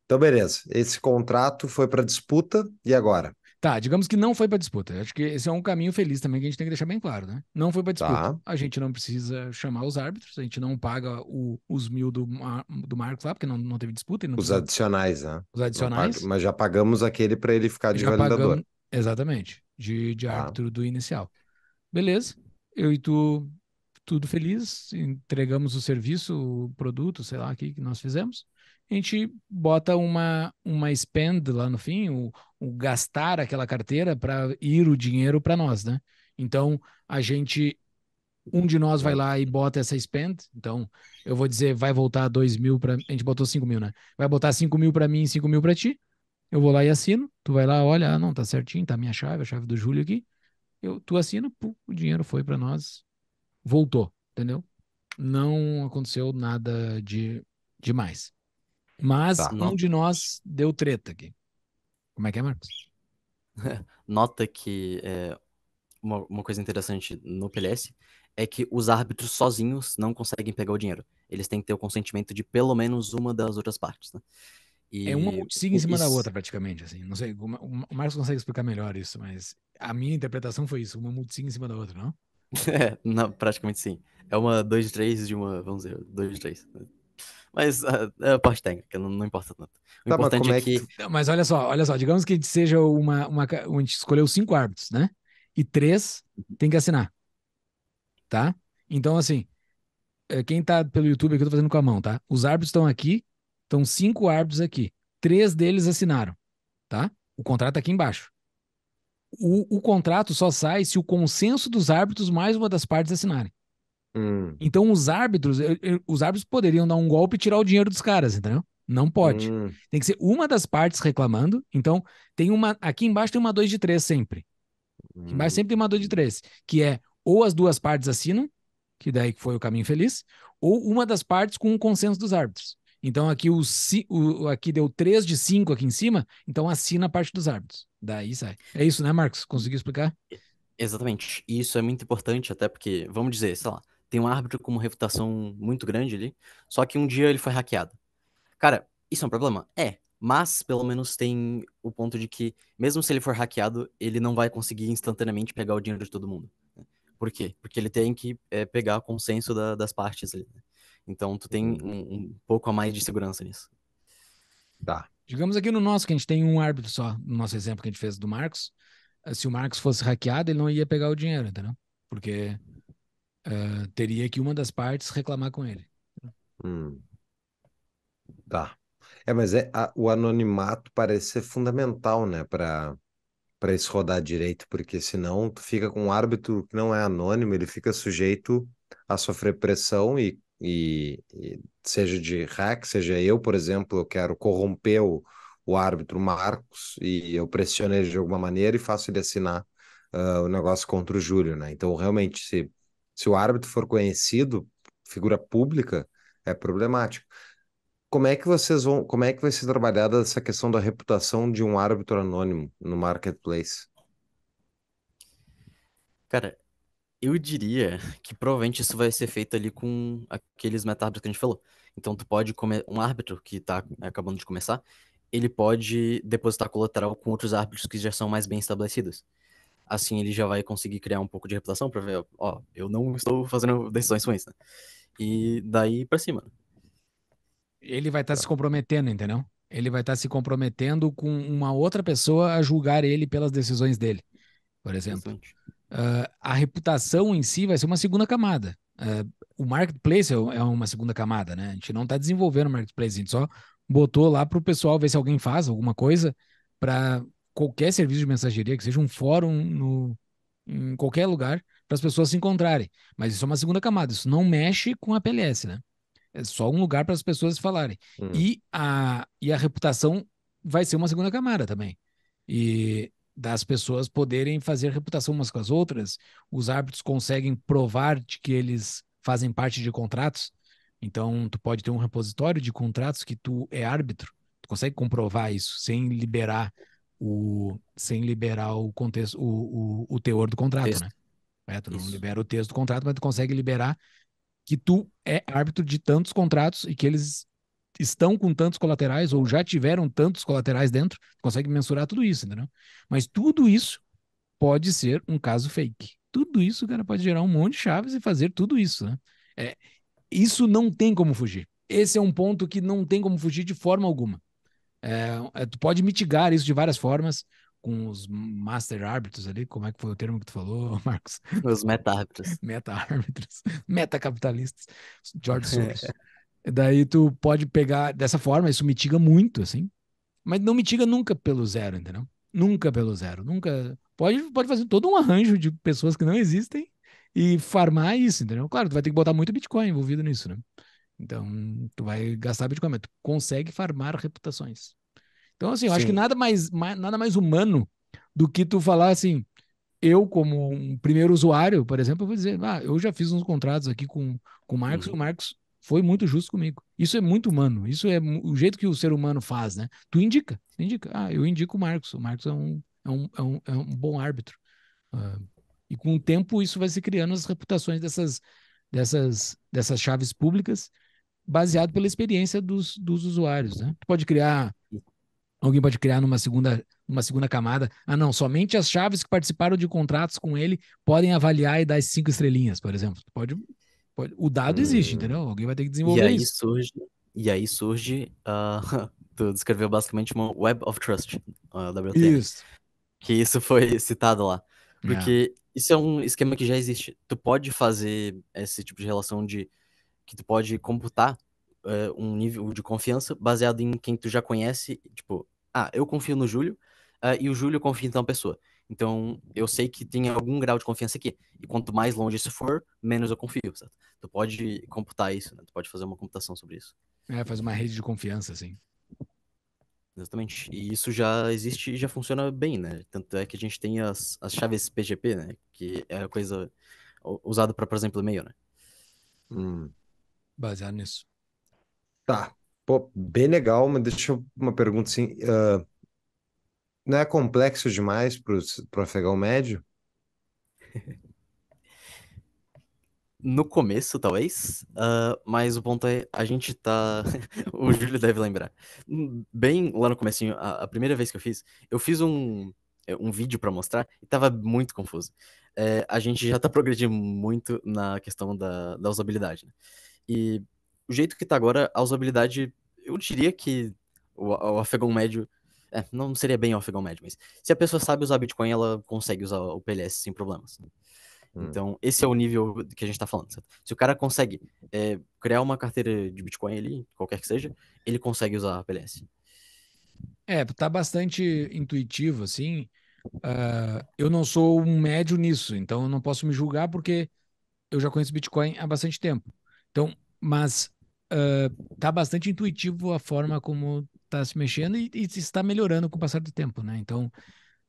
Então, beleza. Esse contrato foi para disputa e agora? Tá, digamos que não foi para disputa. Acho que esse é um caminho feliz também que a gente tem que deixar bem claro, né? Não foi para tá. disputa. Tá. A gente não precisa chamar os árbitros, a gente não paga o, os mil do, do Marcos lá, porque não, não teve disputa. Não os precisa... adicionais, né? Os adicionais. Paga, mas já pagamos aquele para ele ficar de já validador. Pagamos, exatamente, de, de tá. árbitro do inicial. Beleza, eu e tu tudo feliz, entregamos o serviço, o produto, sei lá, que, que nós fizemos. A gente bota uma, uma spend lá no fim, o, o gastar aquela carteira para ir o dinheiro para nós, né? Então, a gente, um de nós vai lá e bota essa spend. Então, eu vou dizer, vai voltar 2 mil para. A gente botou 5 mil, né? Vai botar 5 mil para mim e 5 mil para ti. Eu vou lá e assino. Tu vai lá, olha, ah, não, tá certinho, tá minha chave, a chave do Júlio aqui. Eu, tu assina, pô, o dinheiro foi para nós, voltou, entendeu? Não aconteceu nada de demais. Mas tá, um de nós deu treta aqui. Como é que é, Marcos? Nota que é, uma, uma coisa interessante no PLS é que os árbitros sozinhos não conseguem pegar o dinheiro. Eles têm que ter o consentimento de pelo menos uma das outras partes, né? E... É uma multisiga em cima isso... da outra, praticamente, assim. Não sei, o Marcos consegue explicar melhor isso, mas a minha interpretação foi isso, uma multisiga em cima da outra, não? É, na, praticamente sim. É uma 2 de 3 de uma, vamos dizer, 2 de 3. Mas uh, é a parte técnica, não, não importa tanto. O tá, importante mas é, é que. É que... Não, mas olha só, olha só, digamos que seja uma. uma a gente escolheu 5 árbitros, né? E 3 uhum. tem que assinar. Tá? Então, assim, é, quem tá pelo YouTube aqui, eu tô fazendo com a mão, tá? Os árbitros estão aqui, estão cinco árbitros aqui. Três deles assinaram, tá? O contrato tá aqui embaixo o, o, contrato só sai se o consenso dos árbitros mais uma das partes assinarem. Hum. Então os árbitros, os árbitros poderiam dar um golpe e tirar o dinheiro dos caras, entendeu? Não pode. Hum. Tem que ser uma das partes reclamando. Então tem uma aqui embaixo tem uma 2 de 3 sempre. Aqui embaixo hum. sempre tem uma 2 de 3, que é ou as duas partes assinam, que daí foi o caminho feliz, ou uma das partes com o consenso dos árbitros. Então aqui o, o aqui deu 3 de 5 aqui em cima, então assina a parte dos árbitros. Daí sai. É isso, né, Marcos? Conseguiu explicar? Exatamente. E isso é muito importante, até porque, vamos dizer, sei lá, tem um árbitro com uma reputação muito grande ali, só que um dia ele foi hackeado. Cara, isso é um problema? É. Mas pelo menos tem o ponto de que, mesmo se ele for hackeado, ele não vai conseguir instantaneamente pegar o dinheiro de todo mundo. Né? Por quê? Porque ele tem que é, pegar o consenso da, das partes ali. Né? Então tu tem uhum. um, um pouco a mais de segurança nisso. Tá. Digamos aqui no nosso, que a gente tem um árbitro só, no nosso exemplo que a gente fez do Marcos. Eh, se o Marcos fosse hackeado, ele não ia pegar o dinheiro, entendeu? Porque uh, teria que uma das partes reclamar com ele. Hum. Tá. É, mas é, a, o anonimato parece ser fundamental, né, para para isso rodar direito, porque senão tu fica com um árbitro que não é anônimo, ele fica sujeito a sofrer pressão e e, e, seja de hack, seja eu, por exemplo, eu quero corromper o, o árbitro Marcos e eu pressiono ele de alguma maneira e faço ele assinar uh, o negócio contra o Júlio, né? Então, realmente, se, se o árbitro for conhecido, figura pública, é problemático. Como é que vocês vão, como é que vai ser trabalhada essa questão da reputação de um árbitro anônimo no marketplace? Cara, eu diria que provavelmente isso vai ser feito ali com aqueles meta-árbitros que a gente falou. Então tu pode comer um árbitro que tá acabando de começar, ele pode depositar colateral com outros árbitros que já são mais bem estabelecidos. Assim ele já vai conseguir criar um pouco de reputação para ver, ó, eu não estou fazendo decisões ruins, né? E daí para cima. Né? Ele vai estar tá se tá. comprometendo, entendeu? Ele vai estar tá se comprometendo com uma outra pessoa a julgar ele pelas decisões dele, por exemplo. Exatamente uh, a reputação em si vai ser uma segunda camada. Uh, o marketplace é, é uma segunda camada, né? A gente não está desenvolvendo o marketplace, a gente só botou lá para o pessoal ver se alguém faz alguma coisa para qualquer serviço de mensageria, que seja um fórum no, em qualquer lugar, para as pessoas se encontrarem. Mas isso é uma segunda camada, isso não mexe com a PLS, né? É só um lugar para as pessoas falarem. Hum. E, a, e a reputação vai ser uma segunda camada também. E das pessoas poderem fazer reputação umas com as outras, os árbitros conseguem provar de que eles fazem parte de contratos. Então, tu pode ter um repositório de contratos que tu é árbitro. Tu consegue comprovar isso sem liberar o sem liberar o contexto, o, o, o teor do contrato, texto. né? É, tu não libera o texto do contrato, mas tu consegue liberar que tu é árbitro de tantos contratos e que eles estão com tantos colaterais ou já tiveram tantos colaterais dentro, consegue mensurar tudo isso, entendeu? Mas tudo isso pode ser um caso fake. Tudo isso, cara, pode gerar um monte de chaves e fazer tudo isso, né? É, isso não tem como fugir. Esse é um ponto que não tem como fugir de forma alguma. É, é, tu pode mitigar isso de várias formas, com os master árbitros ali, como é que foi o termo que tu falou, Marcos? Os meta árbitros. meta árbitros, meta capitalistas, George Soros. Daí tu pode pegar dessa forma, isso mitiga muito, assim. Mas não mitiga nunca pelo zero, entendeu? Nunca pelo zero, nunca. Pode, pode fazer todo um arranjo de pessoas que não existem e farmar isso, entendeu? Claro, tu vai ter que botar muito Bitcoin envolvido nisso, né? Então, tu vai gastar Bitcoin, mas tu consegue farmar reputações. Então, assim, eu Sim. acho que nada mais, mais, nada mais humano do que tu falar assim, eu como um primeiro usuário, por exemplo, eu vou dizer, ah, eu já fiz uns contratos aqui com, com o Marcos, uhum. o Marcos foi muito justo comigo. Isso é muito humano. Isso é o jeito que o ser humano faz, né? Tu indica, tu indica. Ah, eu indico o Marcos. O Marcos é um, é um, é um, é um bom árbitro. Uh, e com o tempo isso vai se criando as reputações dessas, dessas, dessas chaves públicas, baseado pela experiência dos, dos usuários, né? Tu pode criar Alguém pode criar numa segunda, numa segunda camada. Ah, não, somente as chaves que participaram de contratos com ele podem avaliar e dar as cinco estrelinhas, por exemplo. Pode Pode, o dado hum. existe, entendeu? Alguém vai ter que desenvolver e aí isso. Surge, e aí surge. Uh, tu descreveu basicamente uma Web of Trust, ah, a WTN. Isso. Que isso foi citado lá. Porque é. isso é um esquema que já existe. Tu pode fazer esse tipo de relação de. que tu pode computar eh, um nível de confiança baseado em quem tu já conhece. Tipo, ah, eu confio no Júlio uh, e o Júlio confia em tal pessoa. Então, eu sei que tem algum grau de confiança aqui. E quanto mais longe isso for, menos eu confio, certo? Tu pode computar isso, né? Tu pode fazer uma computação sobre isso. É, faz uma rede de confiança, assim. Exatamente. E isso já existe e já funciona bem, né? Tanto é que a gente tem as, as chaves PGP, né? Que é a coisa usada para, por exemplo, e-mail, né? Hum. Baseado nisso. Tá. Pô, bem legal, mas deixa eu uma pergunta assim. Uh, não é complexo demais para o afegão médio? No começo, talvez, uh, mas o ponto é, a gente tá. o Júlio deve lembrar. Hum, bem lá no comecinho, a, a, primeira vez que eu fiz, eu fiz um, é, um vídeo para mostrar e tava muito confuso. É, a gente já tá progredindo muito na questão da, da usabilidade, né? E o jeito que tá agora, a usabilidade, eu diria que o, o afegão médio é, não seria bem off médio mas se a pessoa sabe usar Bitcoin, ela consegue usar o PLS sem problemas. Hum. Então, esse é o nível que a gente está falando. Certo? Se o cara consegue é, criar uma carteira de Bitcoin ali, qualquer que seja, ele consegue usar a PLS. É, tá bastante intuitivo, assim. Uh, eu não sou um médio nisso, então eu não posso me julgar porque eu já conheço Bitcoin há bastante tempo. Então, mas uh, tá bastante intuitivo a forma como está se mexendo e, e, está melhorando com o passar do tempo, né? Então,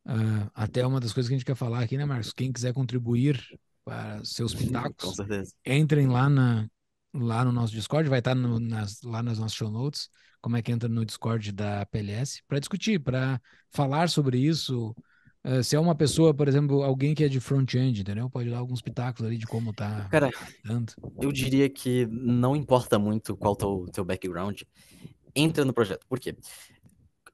uh, até uma das coisas que a gente quer falar aqui, né, Marcos? Quem quiser contribuir para seus pitacos, entrem lá na lá no nosso Discord, vai estar tá no, nas, lá nas nossas show notes, como é que entra no Discord da PLS, para discutir, para falar sobre isso, Uh, se é uma pessoa, por exemplo, alguém que é de front-end, entendeu? Pode dar alguns pitacos ali de como tá. Cara, eu diria que não importa muito qual o teu, teu background, entra no projeto. Por quê?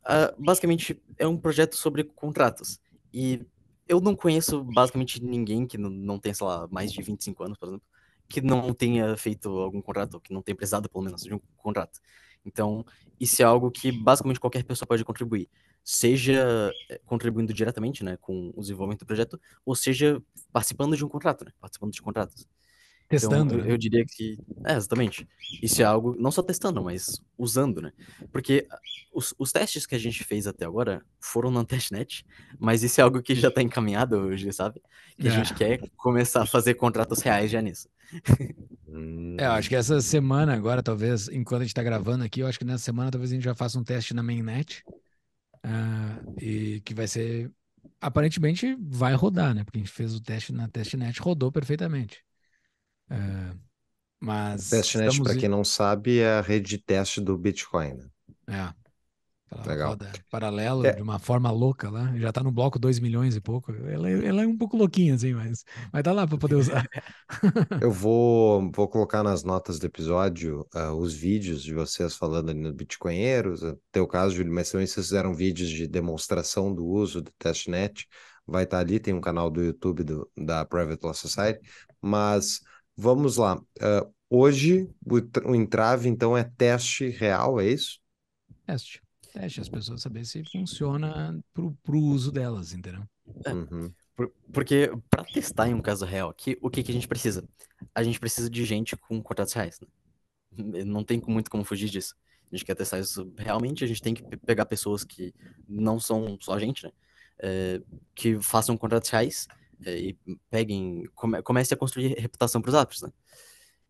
Uh, basicamente, é um projeto sobre contratos. E eu não conheço basicamente ninguém que não, não tenha, sei lá, mais de 25 anos, por exemplo, que não tenha feito algum contrato, que não tenha precisado, pelo menos, de um contrato. Então, isso é algo que basicamente qualquer pessoa pode contribuir, seja eh, contribuindo diretamente, né, com o desenvolvimento do projeto, ou seja, participando de um contrato, né, participando de contratos. Então, testando. Então, eu, né? eu diria que. É, exatamente. Isso é algo, não só testando, mas usando, né? Porque os, os testes que a gente fez até agora foram na testnet, mas isso é algo que já está encaminhado hoje, sabe? Que é. a gente é. quer começar a fazer contratos reais já nisso. É, eu acho que essa semana agora, talvez, enquanto a gente está gravando aqui, eu acho que nessa semana talvez a gente já faça um teste na mainnet. Uh, e que vai ser. Aparentemente vai rodar, né? Porque a gente fez o teste na testnet, rodou perfeitamente. É, mas. Testnet, para quem não sabe, é a rede de teste do Bitcoin. Né? É. Legal. roda paralela, é. de uma forma louca lá. Já tá no bloco 2 milhões e pouco. Ela, é, ela é um pouco louquinha, assim, mas, mas dá lá para poder usar. Eu vou, vou colocar nas notas do episódio uh, os vídeos de vocês falando ali no Bitcoinheiros. No ah, teu caso, Júlio, mas também vocês fizeram vídeos de demonstração do uso do testnet. Vai estar tá ali, tem um canal do YouTube do, da Private Law Society. Mas Vamos lá. Uh, hoje o, o, entrave, então, é teste real, é isso? Teste. Teste, as pessoas saberem se funciona para o uso delas, entendeu? É. Uhum. porque para testar em um caso real aqui, o que, que a gente precisa? A gente precisa de gente com contratos reais. Né? Não tem muito como fugir disso. A gente quer testar isso realmente, a gente tem que pegar pessoas que não são só a gente, né? É, que façam contratos reais é, e peguem, come, comecem a construir reputação para os árbitros né?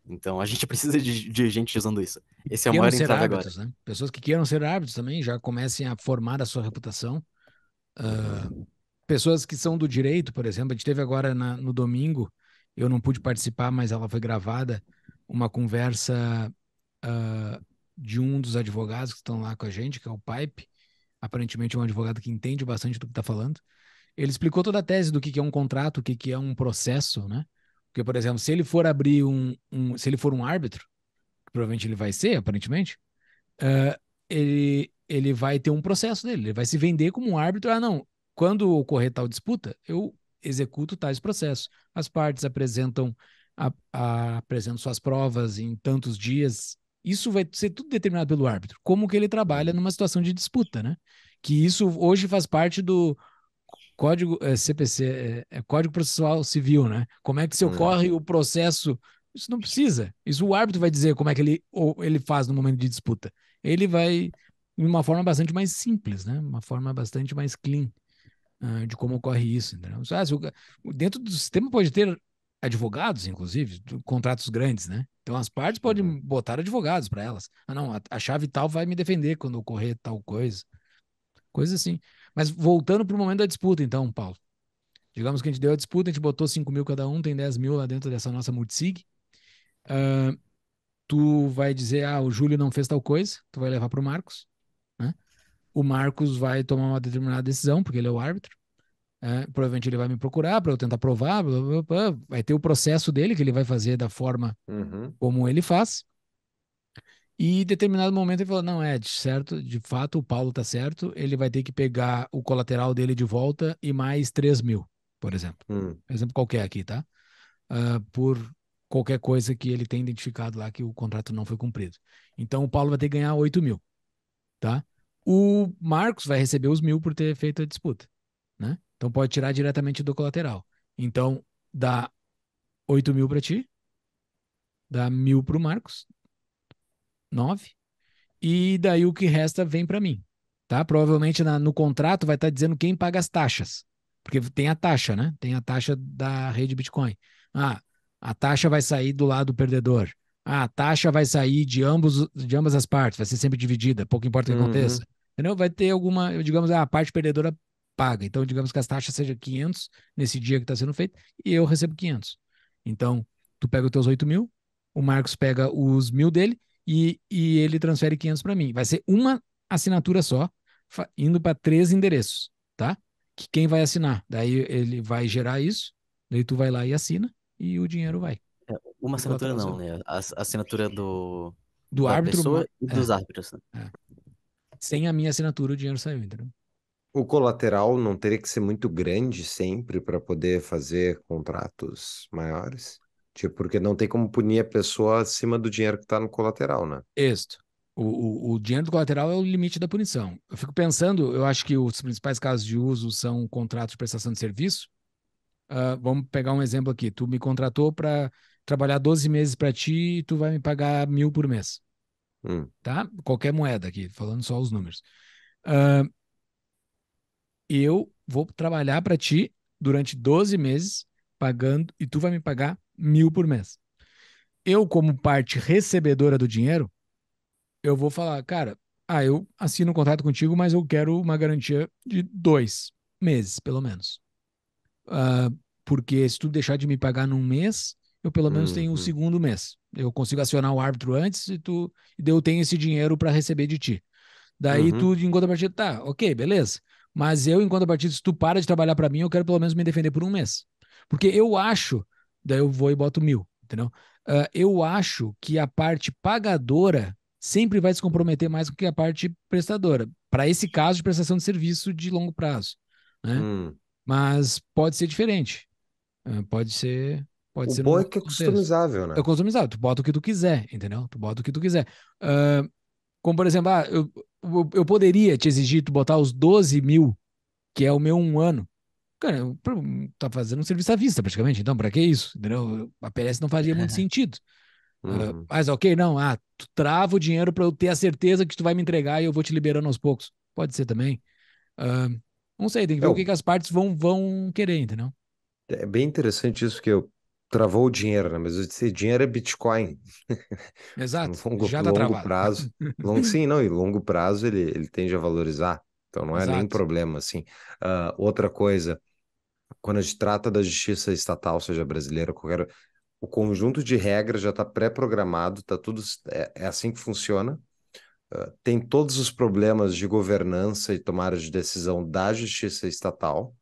Então a gente precisa de, de gente usando isso. Esse é o maior entrave hábitos, agora. Né? Pessoas que queiram ser árbitros também já comecem a formar a sua reputação. Uh, pessoas que são do direito, por exemplo, a gente teve agora na, no domingo, eu não pude participar, mas ela foi gravada, uma conversa uh, de um dos advogados que estão lá com a gente, que é o Pipe. Aparentemente é um advogado que entende bastante do que está falando ele explicou toda a tese do que, é um contrato, o que, é um processo, né? Porque, por exemplo, se ele for abrir um, um se ele for um árbitro, que provavelmente ele vai ser, aparentemente, uh, ele, ele vai ter um processo dele, ele vai se vender como um árbitro. Ah, não, quando ocorrer tal disputa, eu executo tais processos. As partes apresentam, a, a, apresentam suas provas em tantos dias. Isso vai ser tudo determinado pelo árbitro, como que ele trabalha uhum. numa situação de disputa, né? Que isso hoje faz parte do, Código é, CPC, é, é, Código Processual Civil, né? Como é que se hum. ocorre o processo? Isso não precisa. Isso o árbitro vai dizer como é que ele, ou ele faz no momento de disputa. Ele vai de uma forma bastante mais simples, né? Uma forma bastante mais clean uh, de como ocorre isso. Entendeu? Ah, o, dentro do sistema pode ter advogados, inclusive, contratos grandes, né? Então as partes podem uhum. botar advogados para elas. Ah, não, a, a, chave tal vai me defender quando ocorrer tal coisa. Coisa assim. Mas voltando para o momento da disputa, então, Paulo. Digamos que a gente deu a disputa, a gente botou 5 mil cada um, tem 10 mil lá dentro dessa nossa multisig. Uh, tu vai dizer, ah, o Júlio não fez tal coisa, tu vai levar para o Marcos. Né? O Marcos vai tomar uma determinada decisão, porque ele é o árbitro. Uh, provavelmente ele vai me procurar para eu tentar provar, blá, blá, blá, vai ter o processo dele que ele vai fazer da forma uhum. como ele faz. E em determinado momento ele falou: não, Ed é, de certo, de fato, o Paulo tá certo, ele vai ter que pegar o colateral dele de volta e mais 3 mil, por exemplo. Hum. Exemplo qualquer aqui, tá? Uh, por qualquer coisa que ele tem identificado lá que o contrato não foi cumprido. Então o Paulo vai ter que ganhar 8 mil, tá? O Marcos vai receber os mil por ter feito a disputa, né? Então pode tirar diretamente do colateral. Então dá 8 mil para ti, dá mil para o Marcos 9. E daí o que resta vem para mim, tá? Provavelmente na, no contrato vai estar tá dizendo quem paga as taxas, porque tem a taxa, né? Tem a taxa da rede Bitcoin. Ah, a taxa vai sair do lado do perdedor. Ah, a taxa vai sair de, ambos, de ambas as partes, vai ser sempre dividida, pouco importa o que uhum. aconteça. Entendeu? Vai ter alguma, digamos, ah, a parte perdedora paga. Então, digamos que as taxas seja 500 nesse dia que está sendo feito e eu recebo 500. Então, tu pega os teus 8 mil, o Marcos pega os mil dele e, e ele transfere 500 para mim. Vai ser uma assinatura só, indo para três endereços, tá? Que quem vai assinar? Daí ele vai gerar isso, daí tu vai lá e assina e o dinheiro vai. É, uma assinatura não, né? A assinatura do do da árbitro pessoa e é. dos é, árbitros. Né? É. Sem a minha assinatura o dinheiro saiu, entendeu? O colateral não teria que ser muito grande sempre para poder fazer contratos maiores? Tipo, porque não tem como punir a pessoa acima do dinheiro que está no colateral, né? Isso. O, o, o, dinheiro do colateral é o limite da punição. Eu fico pensando, eu acho que os principais casos de uso são contratos de prestação de serviço. Uh, vamos pegar um exemplo aqui. Tu me contratou para trabalhar 12 meses para ti e tu vai me pagar mil por mês. Hum. Tá? Qualquer moeda aqui, falando só os números. Uh, eu vou trabalhar para ti durante 12 meses pagando e tu vai me pagar mil por mês. Eu, como parte recebedora do dinheiro, eu vou falar, cara, ah, eu assino um contrato contigo, mas eu quero uma garantia de dois meses, pelo menos. Uh, porque se tu deixar de me pagar num mês, eu pelo menos uhum. tenho o um segundo mês. Eu consigo acionar o árbitro antes e tu e eu tenho esse dinheiro para receber de ti. Daí uhum. tu, em partida tá, ok, beleza. Mas eu, em partida se tu para de trabalhar para mim, eu quero pelo menos me defender por um mês. Porque eu acho, daí eu vou e boto mil, entendeu? Uh, eu acho que a parte pagadora sempre vai se comprometer mais do que a parte prestadora. Para esse caso de prestação de serviço de longo prazo. Né? Hum. Mas pode ser diferente. Uh, pode ser. Pode o ser bom é que é customizável, né? É customizável. Tu bota o que tu quiser, entendeu? Tu bota o que tu quiser. Uh, como, por exemplo, ah, eu, eu, eu poderia te exigir tu botar os 12 mil, que é o meu um ano, Cara, tá fazendo um serviço à vista, praticamente. Então, para que isso? Entendeu? A PLS não faria muito sentido. Ah, uhum. Uh, mas ok, não. Ah, tu trava o dinheiro para eu ter a certeza que tu vai me entregar e eu vou te liberando aos poucos. Pode ser também. Uh, não sei, tem que ver eu... É o que, que, as partes vão, vão querer, entendeu? É bem interessante isso que eu travou o dinheiro, né? Mas disse dinheiro é Bitcoin. Exato. longo, já tá longo travado. prazo. Longo, sim, não, e longo prazo ele, ele tende a valorizar. Então não é Exato. nenhum problema, assim. Uh, outra coisa, quando a gente trata da justiça estatal, seja brasileira, qualquer, o conjunto de regras já está pré-programado, tá tudo é, é, assim que funciona. Uh, tem todos os problemas de governança e tomada de decisão da justiça estatal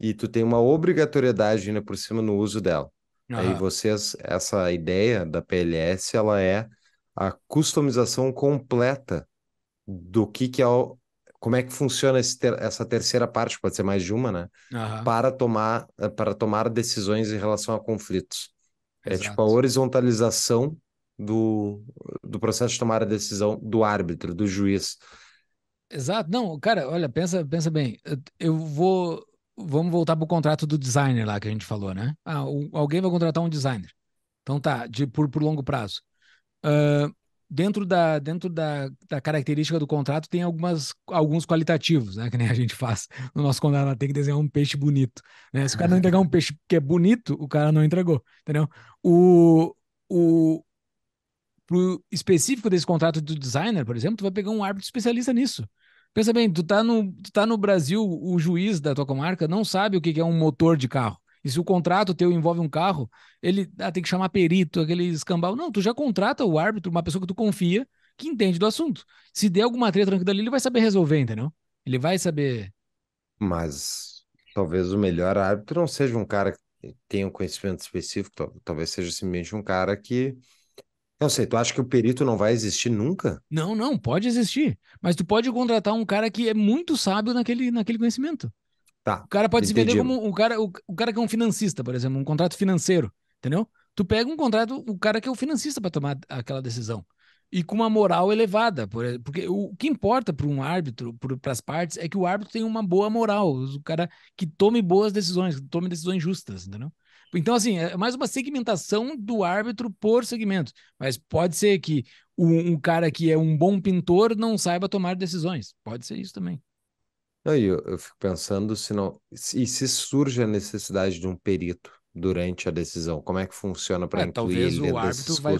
e tu tem uma obrigatoriedade ainda por cima no uso dela. Aí vocês, essa ideia da PLS, ela é a customização completa do que, que é o, como é que funciona ter, essa terceira parte, pode ser mais de uma, né? Uhum. Para, tomar, eh, para tomar decisões em relação a conflitos. Exato. É tipo a horizontalização do, do processo de tomar a decisão do árbitro, do juiz. Exato. Não, cara, olha, pensa, pensa bem. Eu vou. Vamos voltar para o contrato do designer lá que a gente falou, né? Ah, o, alguém vai contratar um designer. Então tá, de, por, por longo prazo. Uh, dentro da, dentro da, da, característica do contrato tem algumas, alguns qualitativos, né? Que nem a gente faz no nosso contrato, tem que desenhar um peixe bonito. Né? Se o cara não entregar um peixe que é bonito, o cara não entregou, entendeu? O, o pro específico desse contrato do designer, por exemplo, tu vai pegar um árbitro especialista nisso. Pensa bem, tu tá no, tu tá no Brasil, o juiz da tua comarca não sabe o que, que é um motor de carro. E se o contrato teu envolve um carro, ele ah, tem que chamar perito, aquele escambau. Não, tu já contrata o árbitro, uma pessoa que tu confia, que entende do assunto. Se der alguma treta tranquila ali, ele vai saber resolver, entendeu? Ele vai saber. Mas talvez o melhor árbitro não seja um cara que tenha um conhecimento específico, talvez seja simplesmente um cara que. Não sei, tu acha que o perito não vai existir nunca? Não, não, pode existir. Mas tu pode contratar um cara que é muito sábio naquele, naquele conhecimento. Tá. O cara pode Entendi. se vender como um, cara, o, o, cara que é um financista, por exemplo, um contrato financeiro, entendeu? Tu pega um contrato, o cara que é o financista para tomar aquela decisão. E com uma moral elevada, por, porque o, o que importa para um árbitro, para as partes, é que o árbitro tem uma boa moral, o cara que tome boas decisões, que tome decisões justas, entendeu? Então, assim, é mais uma segmentação do árbitro por segmento. Mas pode ser que um, um cara que é um bom pintor não saiba tomar decisões. Pode ser isso também. Não, eu, eu fico pensando se não. E se surge a necessidade de um perito durante a decisão, como é que funciona para é, incluir talvez o árbitro vai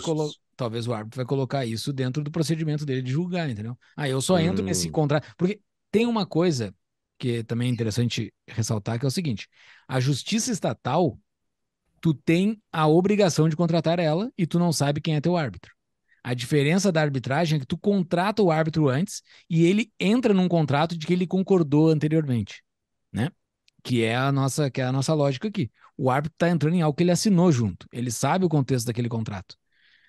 Talvez o árbitro vai colocar isso dentro do procedimento dele de julgar, entendeu? Ah, eu só entro hum. nesse contrato. Porque tem uma coisa que é também é interessante ressaltar, que é o seguinte: a justiça estatal, tu tem a obrigação de contratar ela e tu não sabe quem é teu árbitro. A diferença da arbitragem é que tu contrata o árbitro antes e ele entra num contrato de que ele concordou anteriormente, né? Que é a nossa, que é a nossa lógica aqui. O árbitro está entrando em algo que ele assinou junto. Ele sabe o contexto daquele contrato.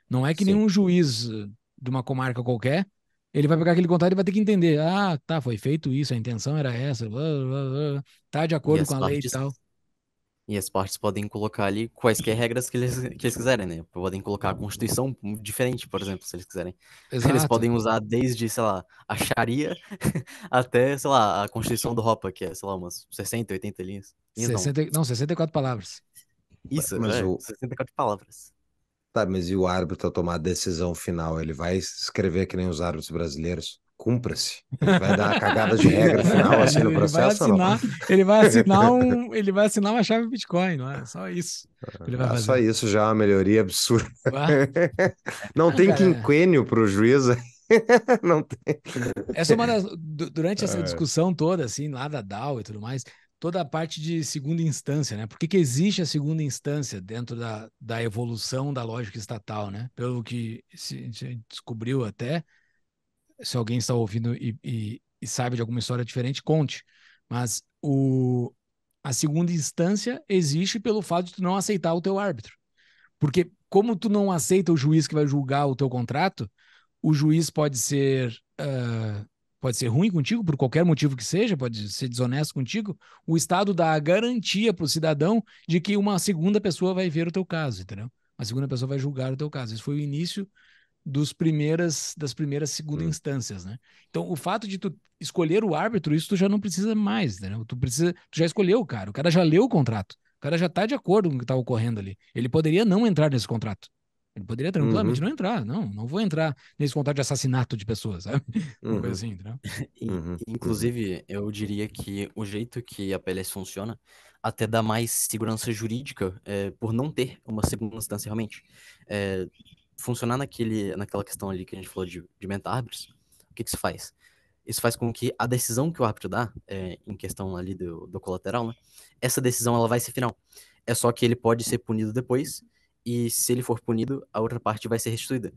Não é que Sim. nenhum juiz eh, de uma comarca qualquer, ele vai pegar aquele contrato e vai ter que entender. Ah, tá, foi feito isso, a intenção era essa, blá, blá, blá, tá de acordo com a lei e tal. E as partes podem colocar ali quaisquer regras que eles, que eles quiserem, né? Podem colocar a uhum. Constituição diferente, por exemplo, se eles quiserem. Exato. Eles podem usar desde, sei lá, a Sharia até, sei lá, a Constituição do Ropa, que é, sei lá, umas 60, 80 linhas. linhas 60, não. não, 64 palavras. Isso, mas é, o... 64 palavras. Tá, mas e o árbitro a tomar a decisão final? Ele vai escrever que nem os árbitros brasileiros? cumpra-se. Vai dar uma cagada de regra final é, assim no processo ele vai assinar, Ele vai assinar um, ele vai assinar uma chave Bitcoin, não é? Só isso. Ele vai ah, fazer. Só isso já é uma melhoria absurda. Ah. Não tem quinquênio para o juiz. Não tem. Essa é uma das, durante essa é. discussão toda assim, lá da DAO e tudo mais, toda a parte de segunda instância, né? Por que, que existe a segunda instância dentro da, da evolução da lógica estatal, né? Pelo que se, se descobriu até, se alguém está ouvindo e, e, e sabe de alguma história diferente, conte. Mas o, a segunda instância existe pelo fato de tu não aceitar o teu árbitro. Porque como tu não aceita o juiz que vai julgar o teu contrato, o juiz pode ser uh, pode ser ruim contigo por qualquer motivo que seja, pode ser desonesto contigo. O Estado dá a garantia para o cidadão de que uma segunda pessoa vai ver o teu caso, entendeu? Uma segunda pessoa vai julgar o teu caso. Isso foi o início dos primeiras das primeiras segunda hum. instâncias, né? Então, o fato de tu escolher o árbitro, isso tu já não precisa mais, né? Tu precisa, tu já escolheu o cara, o cara já leu o contrato, o cara já está de acordo com o que está ocorrendo ali. Ele poderia não entrar nesse contrato. Ele poderia tranquilamente uhum. não entrar, não, não vou entrar nesse contrato de assassinato de pessoas, sabe? Uhum. Uma coisa uhum. assim, entendeu? Uhum. Inclusive, eu diria que o jeito que a PLS funciona até dá mais segurança jurídica é, por não ter uma segunda instância realmente. É, funcionar naquele, naquela questão ali que a gente falou de, de meta-árbitros, o que, que se faz? Isso faz com que a decisão que o árbitro dá, é, em questão ali do, do colateral, né, essa decisão ela vai ser final. É só que ele pode ser punido depois, e se ele for punido, a outra parte vai ser restituída.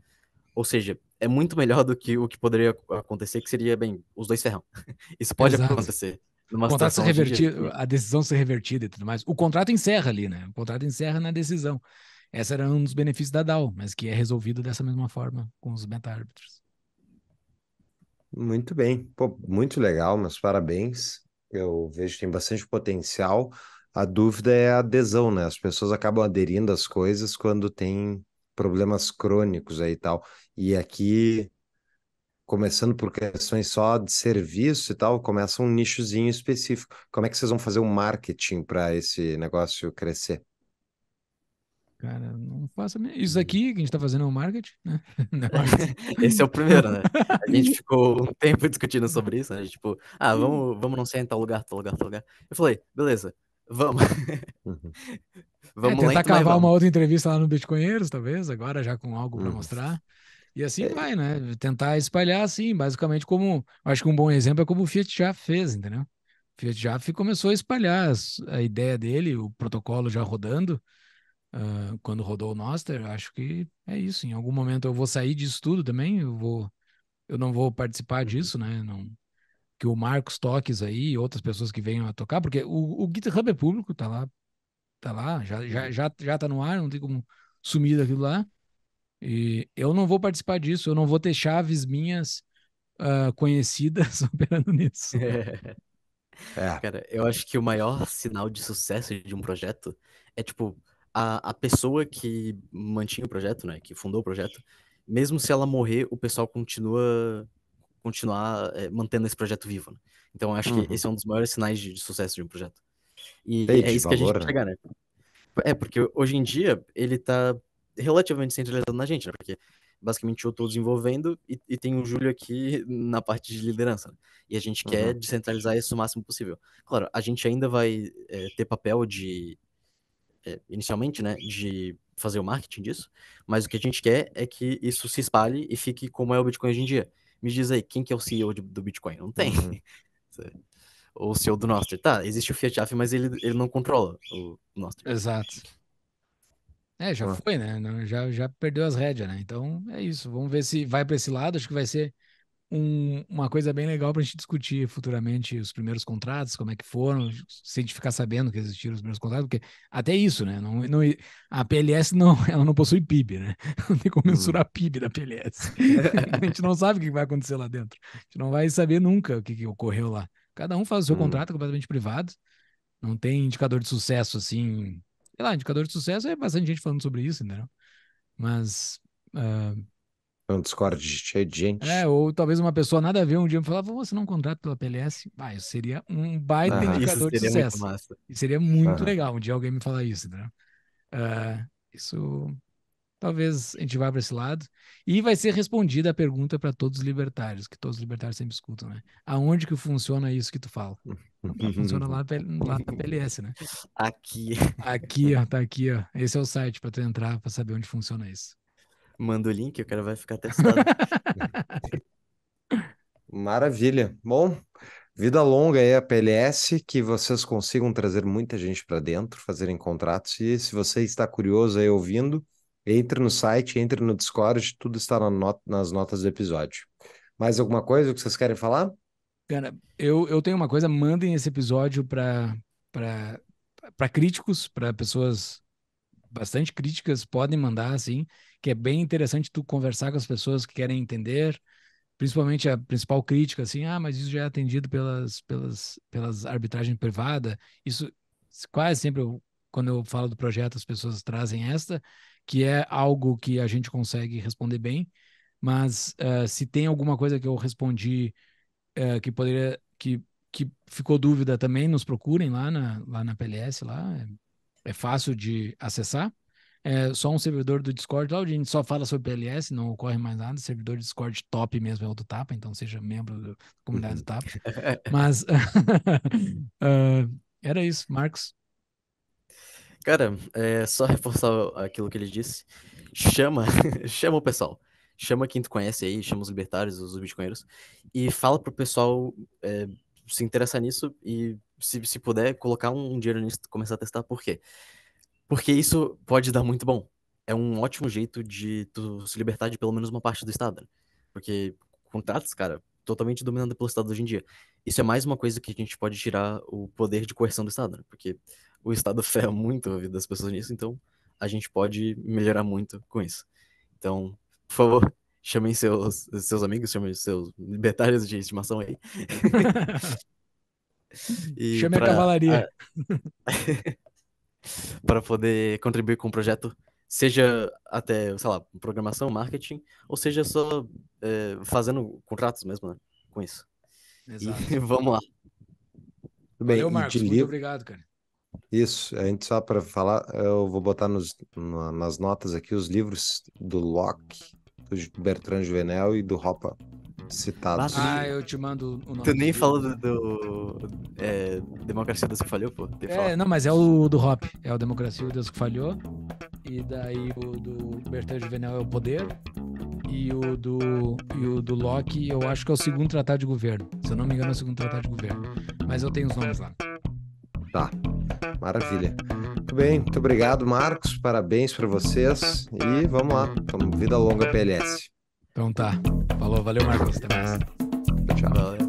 Ou seja, é muito melhor do que o que poderia acontecer, que seria, bem, os dois ferrão. Isso pode Exato. acontecer. Numa o contrato ser revertido, de... a decisão ser revertida e tudo mais. O contrato encerra ali, né? O contrato encerra na decisão. Esse era um dos benefícios da DAO, mas que é resolvido dessa mesma forma com os beta-árbitros. Muito bem, Pô, muito legal, meus parabéns. Eu vejo que tem bastante potencial. A dúvida é a adesão, né? As pessoas acabam aderindo às coisas quando tem problemas crônicos aí e tal. E aqui, começando por questões só de serviço e tal, começa um nichozinho específico. Como é que vocês vão fazer o um marketing para esse negócio crescer? cara. Não faça. Isso aqui que a gente está fazendo é o um marketing, né? Esse é o primeiro, né? A gente ficou um tempo discutindo sobre isso, né? Tipo, ah, vamos, vamos anunciar em tal lugar, tal lugar, tal lugar. Eu falei, beleza, vamos. Uhum. vamos é, tentar lento, cavar vamos. uma outra entrevista lá no Bitcoinheiros, talvez, agora já com algo para uhum. mostrar. E assim é. vai, né? Tentar espalhar, assim, basicamente como... Acho que um bom exemplo é como o Fiat já fez, entendeu? Fiat já começou a espalhar a ideia dele, o protocolo já rodando, uh, quando rodou o Noster, acho que é isso. Em algum momento eu vou sair disso tudo também, eu vou eu não vou participar uhum. disso, né? Não, que o Marcos Toques aí e outras pessoas que venham a tocar, porque o, o GitHub é público, tá lá, tá lá, já, já, uhum. já, já tá no ar, não tem como sumir daquilo lá. E eu não vou participar disso, eu não vou ter chaves minhas uh, conhecidas operando nisso. É. É. Cara, eu acho que o maior sinal de sucesso de um projeto é tipo a, a pessoa que mantinha o projeto, né, que fundou o projeto, mesmo se ela morrer, o pessoal continua continuar é, mantendo esse projeto vivo. Né? Então, acho uhum. que esse é um dos maiores sinais de, de sucesso de um projeto. E é isso valor, que a gente né? chegar, né? É, porque hoje em dia ele está relativamente centralizado na gente, né? Porque basicamente eu estou desenvolvendo e, e, tem o Júlio aqui na parte de liderança. Né? E a gente uhum. quer descentralizar isso o máximo possível. Claro, a gente ainda vai é, ter papel de é, inicialmente, né, de fazer o marketing disso, mas o que a gente quer é que isso se espalhe e fique como é o Bitcoin hoje em dia. Me diz aí, quem que é o CEO de, do Bitcoin? Não tem. Uhum. Ou o CEO do Nostr. Tá, existe o Fiat Af, mas ele, ele não controla o Nostr. Exato. É, já ah. foi, né? Já, já perdeu as rédeas, né? Então é isso. Vamos ver se vai para esse lado. Acho que vai ser um, uma coisa bem legal para a gente discutir futuramente os primeiros contratos, como é que foram, se a gente ficar sabendo que existiram os primeiros contratos, porque até isso, né? Não, não, a PLS não, ela não possui PIB, né? Não tem como uhum. mensurar PIB da PLS. a gente não sabe o que vai acontecer lá dentro. A gente não vai saber nunca o que, que ocorreu lá. Cada um faz o seu uhum. contrato completamente privado. Não tem indicador de sucesso assim. Sei lá, indicador de sucesso é bastante gente falando sobre isso, entendeu? Mas. Uh um Discord cheio de gente. É, ou talvez uma pessoa nada a ver um dia me falava, você não contrata pela PLS? Ah, isso seria um baita ah, indicador de sucesso. Muito seria muito legal um dia alguém me falar isso, né? Uh, isso talvez a gente vá para esse lado. E vai ser respondida a pergunta para todos os libertários, que todos os libertários sempre escutam, né? Aonde que funciona isso que tu fala? Ah, funciona lá, lá na PLS, né? Aqui. Aqui, ó, tá aqui, ó. Esse é o site para tu entrar para saber onde funciona isso. Manda o link, o cara vai ficar testado. Maravilha. Bom, vida longa aí a PLS, que vocês consigam trazer muita gente para dentro, fazerem contratos. E se você está curioso aí ouvindo, entre no site, entre no Discord, tudo está na not nas notas do episódio. Mais alguma coisa que vocês querem falar? Cara, eu, eu tenho uma coisa, mandem esse episódio para críticos, para pessoas bastante críticas, podem mandar, assim, que é bem interessante tu conversar com as pessoas que querem entender, principalmente a principal crítica, assim, ah, mas isso já é atendido pelas, pelas, pelas arbitragem privada, isso quase sempre, eu, quando eu falo do projeto, as pessoas trazem esta, que é algo que a gente consegue responder bem, mas uh, se tem alguma coisa que eu respondi uh, que poderia, que, que ficou dúvida também, nos procurem lá na, lá na PLS, lá, é é fácil de acessar. É só um servidor do Discord lá, a gente só fala sobre PLS, não ocorre mais nada. Servidor do Discord top mesmo é o do Tapa, então seja membro da comunidade do Tapa. Uhum. Mas uh, era isso, Marcos. Cara, é só reforçar aquilo que ele disse. Chama, chama o pessoal. Chama quem tu conhece aí, chama os libertários, os bitcoinheiros, e fala pro pessoal é, se interessar nisso e se, se puder, colocar um dinheiro nisso e começar a testar, por quê? Porque isso pode dar muito bom. É um ótimo jeito de tu se libertar de pelo menos uma parte do Estado. Né? Porque contratos, cara, totalmente dominado pelo Estado hoje em dia. Isso é mais uma coisa que a gente pode tirar o poder de coerção do Estado, né? porque o Estado ferra muito a vida das pessoas nisso, então a gente pode melhorar muito com isso. Então, por favor, chamem seus, seus amigos, chamem seus libertários de estimação aí. Uhum. E Chame pra, a cavalaria. É. para poder contribuir com o projeto, seja até, sei lá, programação, marketing, ou seja só é, fazendo contratos mesmo né, com isso. Exato. E vamos lá. Tudo bem, Valeu, Marcos. Muito livro... obrigado, cara. Isso, a gente só para falar, eu vou botar nos, na, nas notas aqui os livros do Locke, do Bertrand Juvenel e do Hopa citados. Ah, eu te mando o nome. Tu nem falou do, do é, Democracia Deus que Falhou, pô? é, não, mas é o do Hop. É o Democracia Deus que Falhou. E daí o do Bertrand Juvenel é o Poder. E o, do, e o do Locke, eu acho que é o segundo tratado de governo. Se eu não me engano, é o segundo tratado de governo. Mas eu tenho os nomes lá. Tá, maravilha. Muito bem, muito obrigado, Marcos. Parabéns para vocês. E vamos lá. Vida longa, PLS. Então tá. Falou, valeu, Marcos. Até mais. Tchau. Valeu.